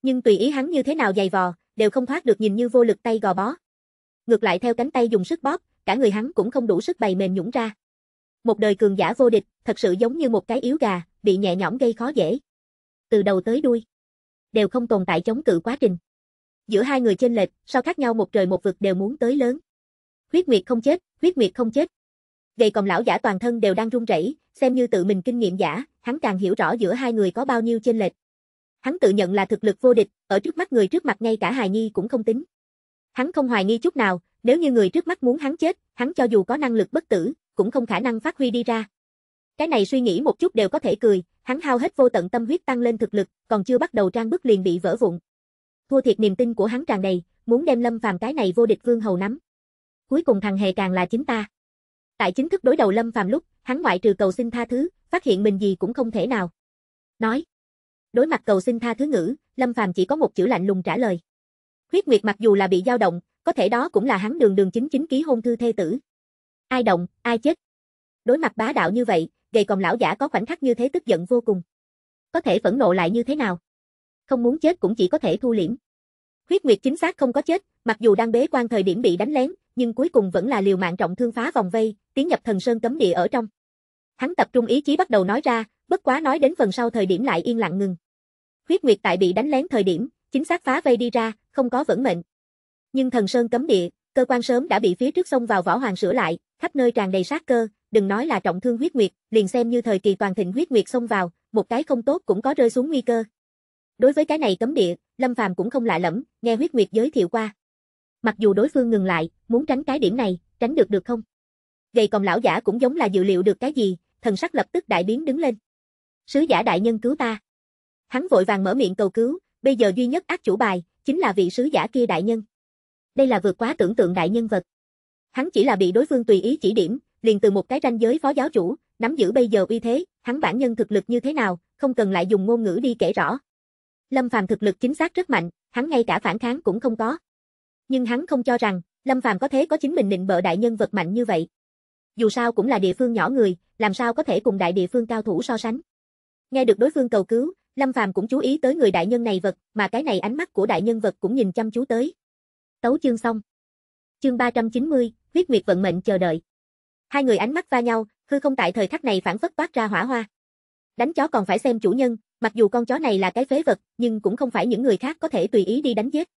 Nhưng tùy ý hắn như thế nào dày vò, đều không thoát được nhìn như vô lực tay gò bó. Ngược lại theo cánh tay dùng sức bóp, cả người hắn cũng không đủ sức bày mềm nhũn ra. Một đời cường giả vô địch, thật sự giống như một cái yếu gà, bị nhẹ nhõm gây khó dễ từ đầu tới đuôi. Đều không tồn tại chống cự quá trình. Giữa hai người chênh lệch, sao khác nhau một trời một vực đều muốn tới lớn. Huyết Nguyệt không chết, Huyết Nguyệt không chết. Gầy còn lão giả toàn thân đều đang run rẩy, xem như tự mình kinh nghiệm giả, hắn càng hiểu rõ giữa hai người có bao nhiêu chênh lệch. Hắn tự nhận là thực lực vô địch, ở trước mắt người trước mặt ngay cả hài nhi cũng không tính. Hắn không hoài nghi chút nào, nếu như người trước mắt muốn hắn chết, hắn cho dù có năng lực bất tử, cũng không khả năng phát huy đi ra. Cái này suy nghĩ một chút đều có thể cười, hắn hao hết vô tận tâm huyết tăng lên thực lực, còn chưa bắt đầu trang bức liền bị vỡ vụn. Thua thiệt niềm tin của hắn tràn đầy, muốn đem Lâm Phàm cái này vô địch vương hầu nắm. Cuối cùng thằng hề càng là chính ta. Tại chính thức đối đầu Lâm Phàm lúc, hắn ngoại trừ cầu xin tha thứ, phát hiện mình gì cũng không thể nào. Nói. Đối mặt cầu xin tha thứ ngữ, Lâm Phàm chỉ có một chữ lạnh lùng trả lời. Huyết Nguyệt mặc dù là bị dao động, có thể đó cũng là hắn đường đường chính chính ký hôn thư thê tử. Ai động, ai chết. Đối mặt bá đạo như vậy, gầy còm lão giả có khoảnh khắc như thế tức giận vô cùng. Có thể phẫn nộ lại như thế nào? Không muốn chết cũng chỉ có thể thu liễm. Huyết Nguyệt chính xác không có chết, mặc dù đang bế quan thời điểm bị đánh lén, nhưng cuối cùng vẫn là liều mạng trọng thương phá vòng vây, tiến nhập thần sơn cấm địa ở trong. Hắn tập trung ý chí bắt đầu nói ra, bất quá nói đến phần sau thời điểm lại yên lặng ngừng. Huyết Nguyệt tại bị đánh lén thời điểm, chính xác phá vây đi ra, không có vẫn mệnh. Nhưng thần sơn cấm địa, cơ quan sớm đã bị phía trước sông vào võ hoàng sửa lại, khắp nơi tràn đầy sát cơ, đừng nói là trọng thương huyết nguyệt, liền xem như thời kỳ toàn thịnh huyết nguyệt xông vào, một cái không tốt cũng có rơi xuống nguy cơ. Đối với cái này cấm địa, Lâm Phàm cũng không lạ lẫm, nghe huyết nguyệt giới thiệu qua. Mặc dù đối phương ngừng lại, muốn tránh cái điểm này, tránh được được không? Gầy còn lão giả cũng giống là dự liệu được cái gì, thần sắc lập tức đại biến đứng lên. Sứ giả đại nhân cứu ta. Hắn vội vàng mở miệng cầu cứu, bây giờ duy nhất ác chủ bài, chính là vị sứ giả kia đại nhân. Đây là vượt quá tưởng tượng đại nhân vật. Hắn chỉ là bị đối phương tùy ý chỉ điểm, liền từ một cái ranh giới phó giáo chủ, nắm giữ bây giờ uy thế, hắn bản nhân thực lực như thế nào, không cần lại dùng ngôn ngữ đi kể rõ. Lâm Phàm thực lực chính xác rất mạnh, hắn ngay cả phản kháng cũng không có. Nhưng hắn không cho rằng, Lâm Phàm có thế có chính mình định bợ đại nhân vật mạnh như vậy. Dù sao cũng là địa phương nhỏ người, làm sao có thể cùng đại địa phương cao thủ so sánh. Nghe được đối phương cầu cứu, Lâm Phàm cũng chú ý tới người đại nhân này vật, mà cái này ánh mắt của đại nhân vật cũng nhìn chăm chú tới. Tấu chương xong. Chương 390, huyết nguyệt vận mệnh chờ đợi. Hai người ánh mắt va nhau, hư không tại thời khắc này phản phất toát ra hỏa hoa. Đánh chó còn phải xem chủ nhân, mặc dù con chó này là cái phế vật, nhưng cũng không phải những người khác có thể tùy ý đi đánh giết.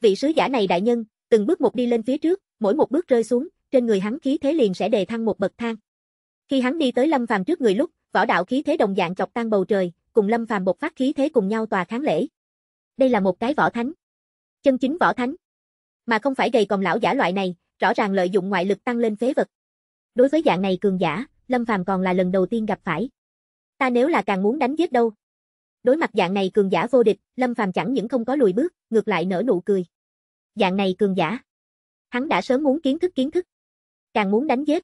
Vị sứ giả này đại nhân, từng bước một đi lên phía trước, mỗi một bước rơi xuống, trên người hắn khí thế liền sẽ đề thăng một bậc thang. Khi hắn đi tới Lâm Phàm trước người lúc, võ đạo khí thế đồng dạng chọc tan bầu trời, cùng Lâm Phàm bộc phát khí thế cùng nhau tòa kháng lễ. Đây là một cái võ thánh. Chân chính võ thánh. Mà không phải gầy còm lão giả loại này, rõ ràng lợi dụng ngoại lực tăng lên phế vật. Đối với dạng này cường giả, Lâm Phàm còn là lần đầu tiên gặp phải. Ta nếu là càng muốn đánh giết đâu. Đối mặt dạng này cường giả vô địch, Lâm Phàm chẳng những không có lùi bước, ngược lại nở nụ cười. Dạng này cường giả. Hắn đã sớm muốn kiến thức kiến thức. Càng muốn đánh giết.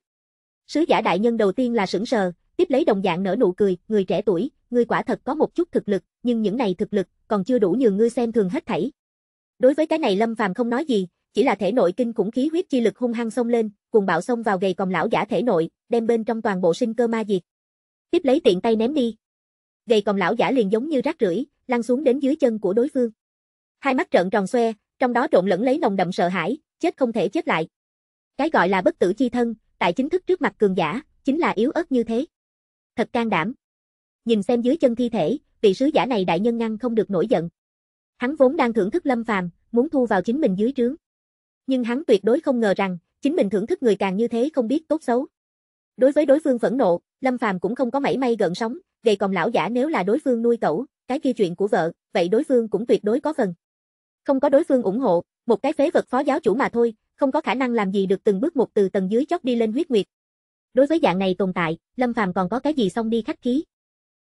Sứ giả đại nhân đầu tiên là sững sờ, tiếp lấy đồng dạng nở nụ cười, người trẻ tuổi, ngươi quả thật có một chút thực lực, nhưng những này thực lực còn chưa đủ nhường ngươi xem thường hết thảy. Đối với cái này Lâm Phàm không nói gì, chỉ là thể nội kinh khủng khí huyết chi lực hung hăng xông lên, cuồng bạo xông vào gầy còm lão giả thể nội, đem bên trong toàn bộ sinh cơ ma diệt. Tiếp lấy tiện tay ném đi. Gầy còm lão giả liền giống như rác rưởi, lăn xuống đến dưới chân của đối phương. Hai mắt trợn tròn xoe, trong đó trộn lẫn lấy nồng đậm sợ hãi, chết không thể chết lại. Cái gọi là bất tử chi thân, tại chính thức trước mặt cường giả, chính là yếu ớt như thế. Thật can đảm. Nhìn xem dưới chân thi thể, vị sứ giả này đại nhân ngăn không được nổi giận. Hắn vốn đang thưởng thức Lâm Phàm, muốn thu vào chính mình dưới trướng nhưng hắn tuyệt đối không ngờ rằng, chính mình thưởng thức người càng như thế không biết tốt xấu. Đối với đối phương phẫn nộ, Lâm Phàm cũng không có mảy may gợn sóng, gầy còn lão giả nếu là đối phương nuôi cẩu, cái kia chuyện của vợ, vậy đối phương cũng tuyệt đối có phần. Không có đối phương ủng hộ, một cái phế vật phó giáo chủ mà thôi, không có khả năng làm gì được từng bước một từ tầng dưới chót đi lên huyết nguyệt. Đối với dạng này tồn tại, Lâm Phàm còn có cái gì xong đi khách khí.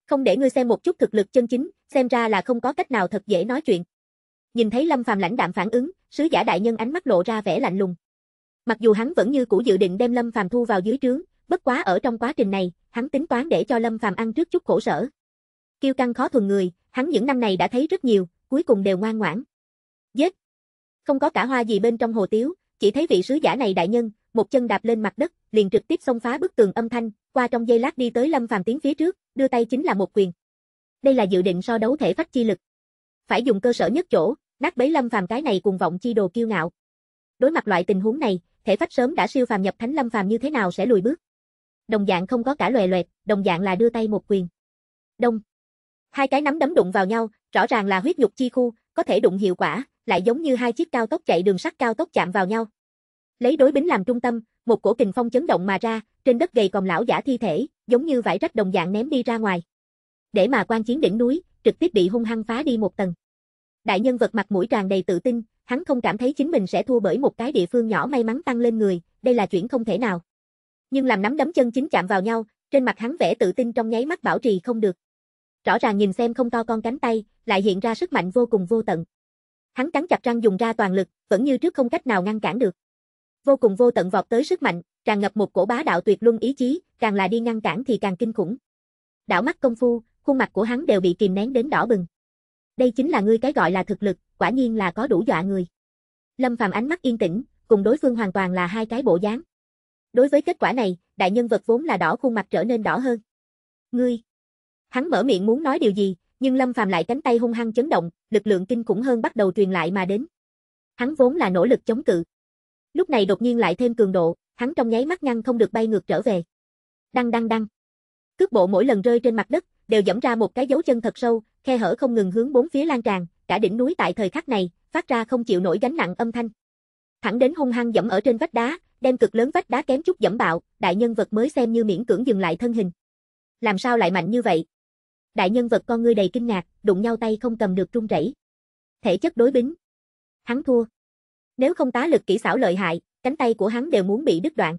Không để ngươi xem một chút thực lực chân chính, xem ra là không có cách nào thật dễ nói chuyện. Nhìn thấy Lâm Phàm lãnh đạm phản ứng, sứ giả đại nhân ánh mắt lộ ra vẻ lạnh lùng. Mặc dù hắn vẫn như cũ dự định đem Lâm Phàm thu vào dưới trướng, bất quá ở trong quá trình này, hắn tính toán để cho Lâm Phàm ăn trước chút khổ sở. Kiêu căng khó thuần người, hắn những năm này đã thấy rất nhiều, cuối cùng đều ngoan ngoãn. Giết! Không có cả hoa gì bên trong hồ tiếu, chỉ thấy vị sứ giả này đại nhân, một chân đạp lên mặt đất, liền trực tiếp xông phá bức tường âm thanh, qua trong giây lát đi tới Lâm Phàm tiến phía trước, đưa tay chính là một quyền. Đây là dự định so đấu thể phách chi lực. Phải dùng cơ sở nhất chỗ, nát bấy Lâm Phàm cái này cuồng vọng chi đồ kiêu ngạo. Đối mặt loại tình huống này, thể phách sớm đã siêu phàm nhập thánh Lâm Phàm như thế nào sẽ lùi bước. Đồng dạng không có cả loè loẹt, đồng dạng là đưa tay một quyền. Đông. Hai cái nắm đấm đụng vào nhau, rõ ràng là huyết nhục chi khu, có thể đụng hiệu quả, lại giống như hai chiếc cao tốc chạy đường sắt cao tốc chạm vào nhau. Lấy đối bính làm trung tâm, một cổ kình phong chấn động mà ra, trên đất gầy còn lão giả thi thể, giống như vải rách đồng dạng ném đi ra ngoài. Để mà quan chiến đỉnh núi, trực tiếp bị hung hăng phá đi một tầng. Đại nhân vật mặt mũi tràn đầy tự tin, hắn không cảm thấy chính mình sẽ thua bởi một cái địa phương nhỏ may mắn tăng lên người, đây là chuyện không thể nào. Nhưng làm nắm đấm chân chính chạm vào nhau, trên mặt hắn vẻ tự tin trong nháy mắt bảo trì không được. Rõ ràng nhìn xem không to con cánh tay, lại hiện ra sức mạnh vô cùng vô tận. Hắn cắn chặt răng dùng ra toàn lực, vẫn như trước không cách nào ngăn cản được. Vô cùng vô tận vọt tới sức mạnh, tràn ngập một cổ bá đạo tuyệt luân ý chí, càng là đi ngăn cản thì càng kinh khủng. Đảo mắt công phu, khuôn mặt của hắn đều bị kìm nén đến đỏ bừng. Đây chính là ngươi cái gọi là thực lực, quả nhiên là có đủ dọa người. Lâm Phàm ánh mắt yên tĩnh, cùng đối phương hoàn toàn là hai cái bộ dáng. Đối với kết quả này, đại nhân vật vốn là đỏ khuôn mặt trở nên đỏ hơn. Ngươi! Hắn mở miệng muốn nói điều gì, nhưng Lâm Phàm lại cánh tay hung hăng chấn động, lực lượng kinh khủng hơn bắt đầu truyền lại mà đến. Hắn vốn là nỗ lực chống cự. Lúc này đột nhiên lại thêm cường độ, hắn trong nháy mắt ngăn không được bay ngược trở về. Đăng đăng đăng. Cước bộ mỗi lần rơi trên mặt đất, đều dẫm ra một cái dấu chân thật sâu, khe hở không ngừng hướng bốn phía lan tràn, cả đỉnh núi tại thời khắc này, phát ra không chịu nổi gánh nặng âm thanh. Thẳng đến hung hăng dẫm ở trên vách đá, đem cực lớn vách đá kém chút dẫm bạo, đại nhân vật mới xem như miễn cưỡng dừng lại thân hình. Làm sao lại mạnh như vậy? Đại nhân vật con ngươi đầy kinh ngạc, đụng nhau tay không cầm được run rẩy. Thể chất đối bính. Hắn thua. Nếu không tá lực kỹ xảo lợi hại, cánh tay của hắn đều muốn bị đứt đoạn.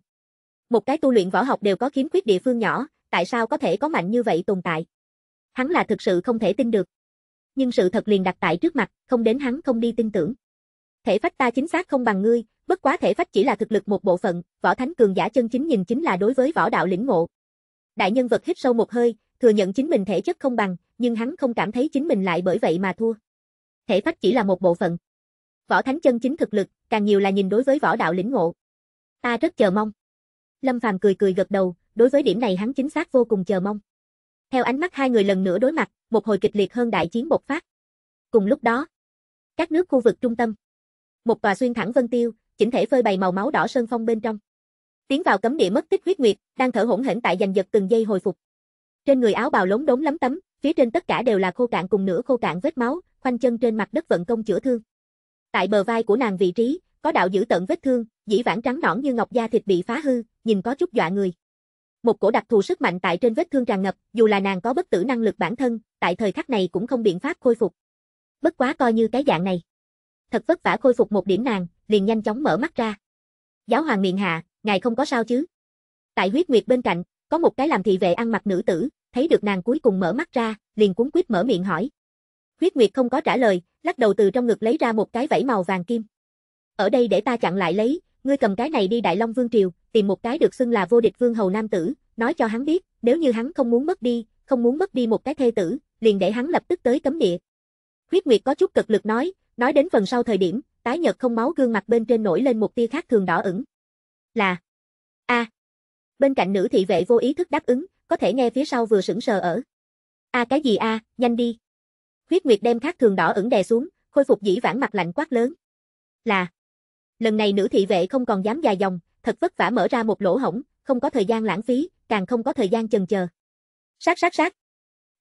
Một cái tu luyện võ học đều có khiếm khuyết địa phương nhỏ, tại sao có thể có mạnh như vậy tồn tại? hắn là thực sự không thể tin được. Nhưng sự thật liền đặt tại trước mặt, không đến hắn không đi tin tưởng. Thể phách ta chính xác không bằng ngươi, bất quá thể phách chỉ là thực lực một bộ phận, võ thánh cường giả chân chính nhìn chính là đối với võ đạo lĩnh ngộ. Đại nhân vật hít sâu một hơi, thừa nhận chính mình thể chất không bằng, nhưng hắn không cảm thấy chính mình lại bởi vậy mà thua. Thể phách chỉ là một bộ phận. Võ thánh chân chính thực lực, càng nhiều là nhìn đối với võ đạo lĩnh ngộ. Ta rất chờ mong. Lâm Phàm cười cười gật đầu, đối với điểm này hắn chính xác vô cùng chờ mong. Theo ánh mắt hai người lần nữa đối mặt, một hồi kịch liệt hơn đại chiến bộc phát. Cùng lúc đó, các nước khu vực trung tâm, một tòa xuyên thẳng vân tiêu, chỉnh thể phơi bày màu máu đỏ sơn phong bên trong. Tiến vào cấm địa mất tích huyết nguyệt, đang thở hổn hển tại giành giật từng giây hồi phục. Trên người áo bào lốn đốm lắm tấm, phía trên tất cả đều là khô cạn cùng nửa khô cạn vết máu, khoanh chân trên mặt đất vận công chữa thương. Tại bờ vai của nàng vị trí, có đạo giữ tận vết thương, dĩ vãng trắng nõn như ngọc da thịt bị phá hư, nhìn có chút dọa người. Một cổ đặc thù sức mạnh tại trên vết thương tràn ngập, dù là nàng có bất tử năng lực bản thân, tại thời khắc này cũng không biện pháp khôi phục. Bất quá coi như cái dạng này. Thật vất vả khôi phục một điểm nàng, liền nhanh chóng mở mắt ra. Giáo hoàng miệng hạ, ngài không có sao chứ? Tại huyết nguyệt bên cạnh, có một cái làm thị vệ ăn mặc nữ tử, thấy được nàng cuối cùng mở mắt ra, liền cuốn quýt mở miệng hỏi. Huyết nguyệt không có trả lời, lắc đầu từ trong ngực lấy ra một cái vảy màu vàng kim. Ở đây để ta chặn lại lấy, Ngươi cầm cái này đi Đại Long Vương Triều, tìm một cái được xưng là vô địch vương hầu nam tử, nói cho hắn biết, nếu như hắn không muốn mất đi, không muốn mất đi một cái thê tử, liền để hắn lập tức tới cấm địa. Huyết Nguyệt có chút cực lực nói, nói đến phần sau thời điểm, tái nhật không máu gương mặt bên trên nổi lên một tia khác thường đỏ ửng. Là a. À. Bên cạnh nữ thị vệ vô ý thức đáp ứng, có thể nghe phía sau vừa sững sờ ở. A à cái gì a, à, nhanh đi. Huyết Nguyệt đem khác thường đỏ ửng đè xuống, khôi phục dĩ vãng mặt lạnh quát lớn. Là Lần này nữ thị vệ không còn dám dài dòng, thật vất vả mở ra một lỗ hổng, không có thời gian lãng phí, càng không có thời gian chần chờ. Sát sát sát.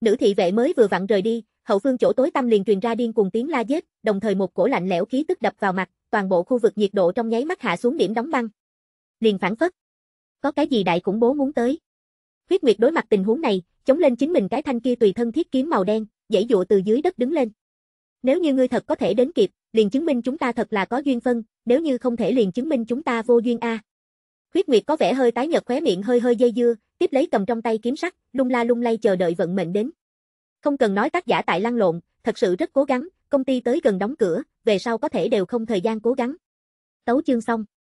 Nữ thị vệ mới vừa vặn rời đi, hậu phương chỗ tối tăm liền truyền ra điên cuồng tiếng la giết, đồng thời một cổ lạnh lẽo khí tức đập vào mặt, toàn bộ khu vực nhiệt độ trong nháy mắt hạ xuống điểm đóng băng. Liền phản phất. Có cái gì đại khủng bố muốn tới. Huyết Nguyệt đối mặt tình huống này, chống lên chính mình cái thanh kia tùy thân thiết kiếm màu đen, dãy dụa từ dưới đất đứng lên. Nếu như ngươi thật có thể đến kịp, liền chứng minh chúng ta thật là có duyên phân, nếu như không thể liền chứng minh chúng ta vô duyên a. khuyết Nguyệt có vẻ hơi tái nhợt khóe miệng hơi hơi dây dưa, tiếp lấy cầm trong tay kiếm sắt, lung la lung lay chờ đợi vận mệnh đến. Không cần nói tác giả tại lăn lộn, thật sự rất cố gắng, công ty tới gần đóng cửa, về sau có thể đều không thời gian cố gắng. Tấu chương xong.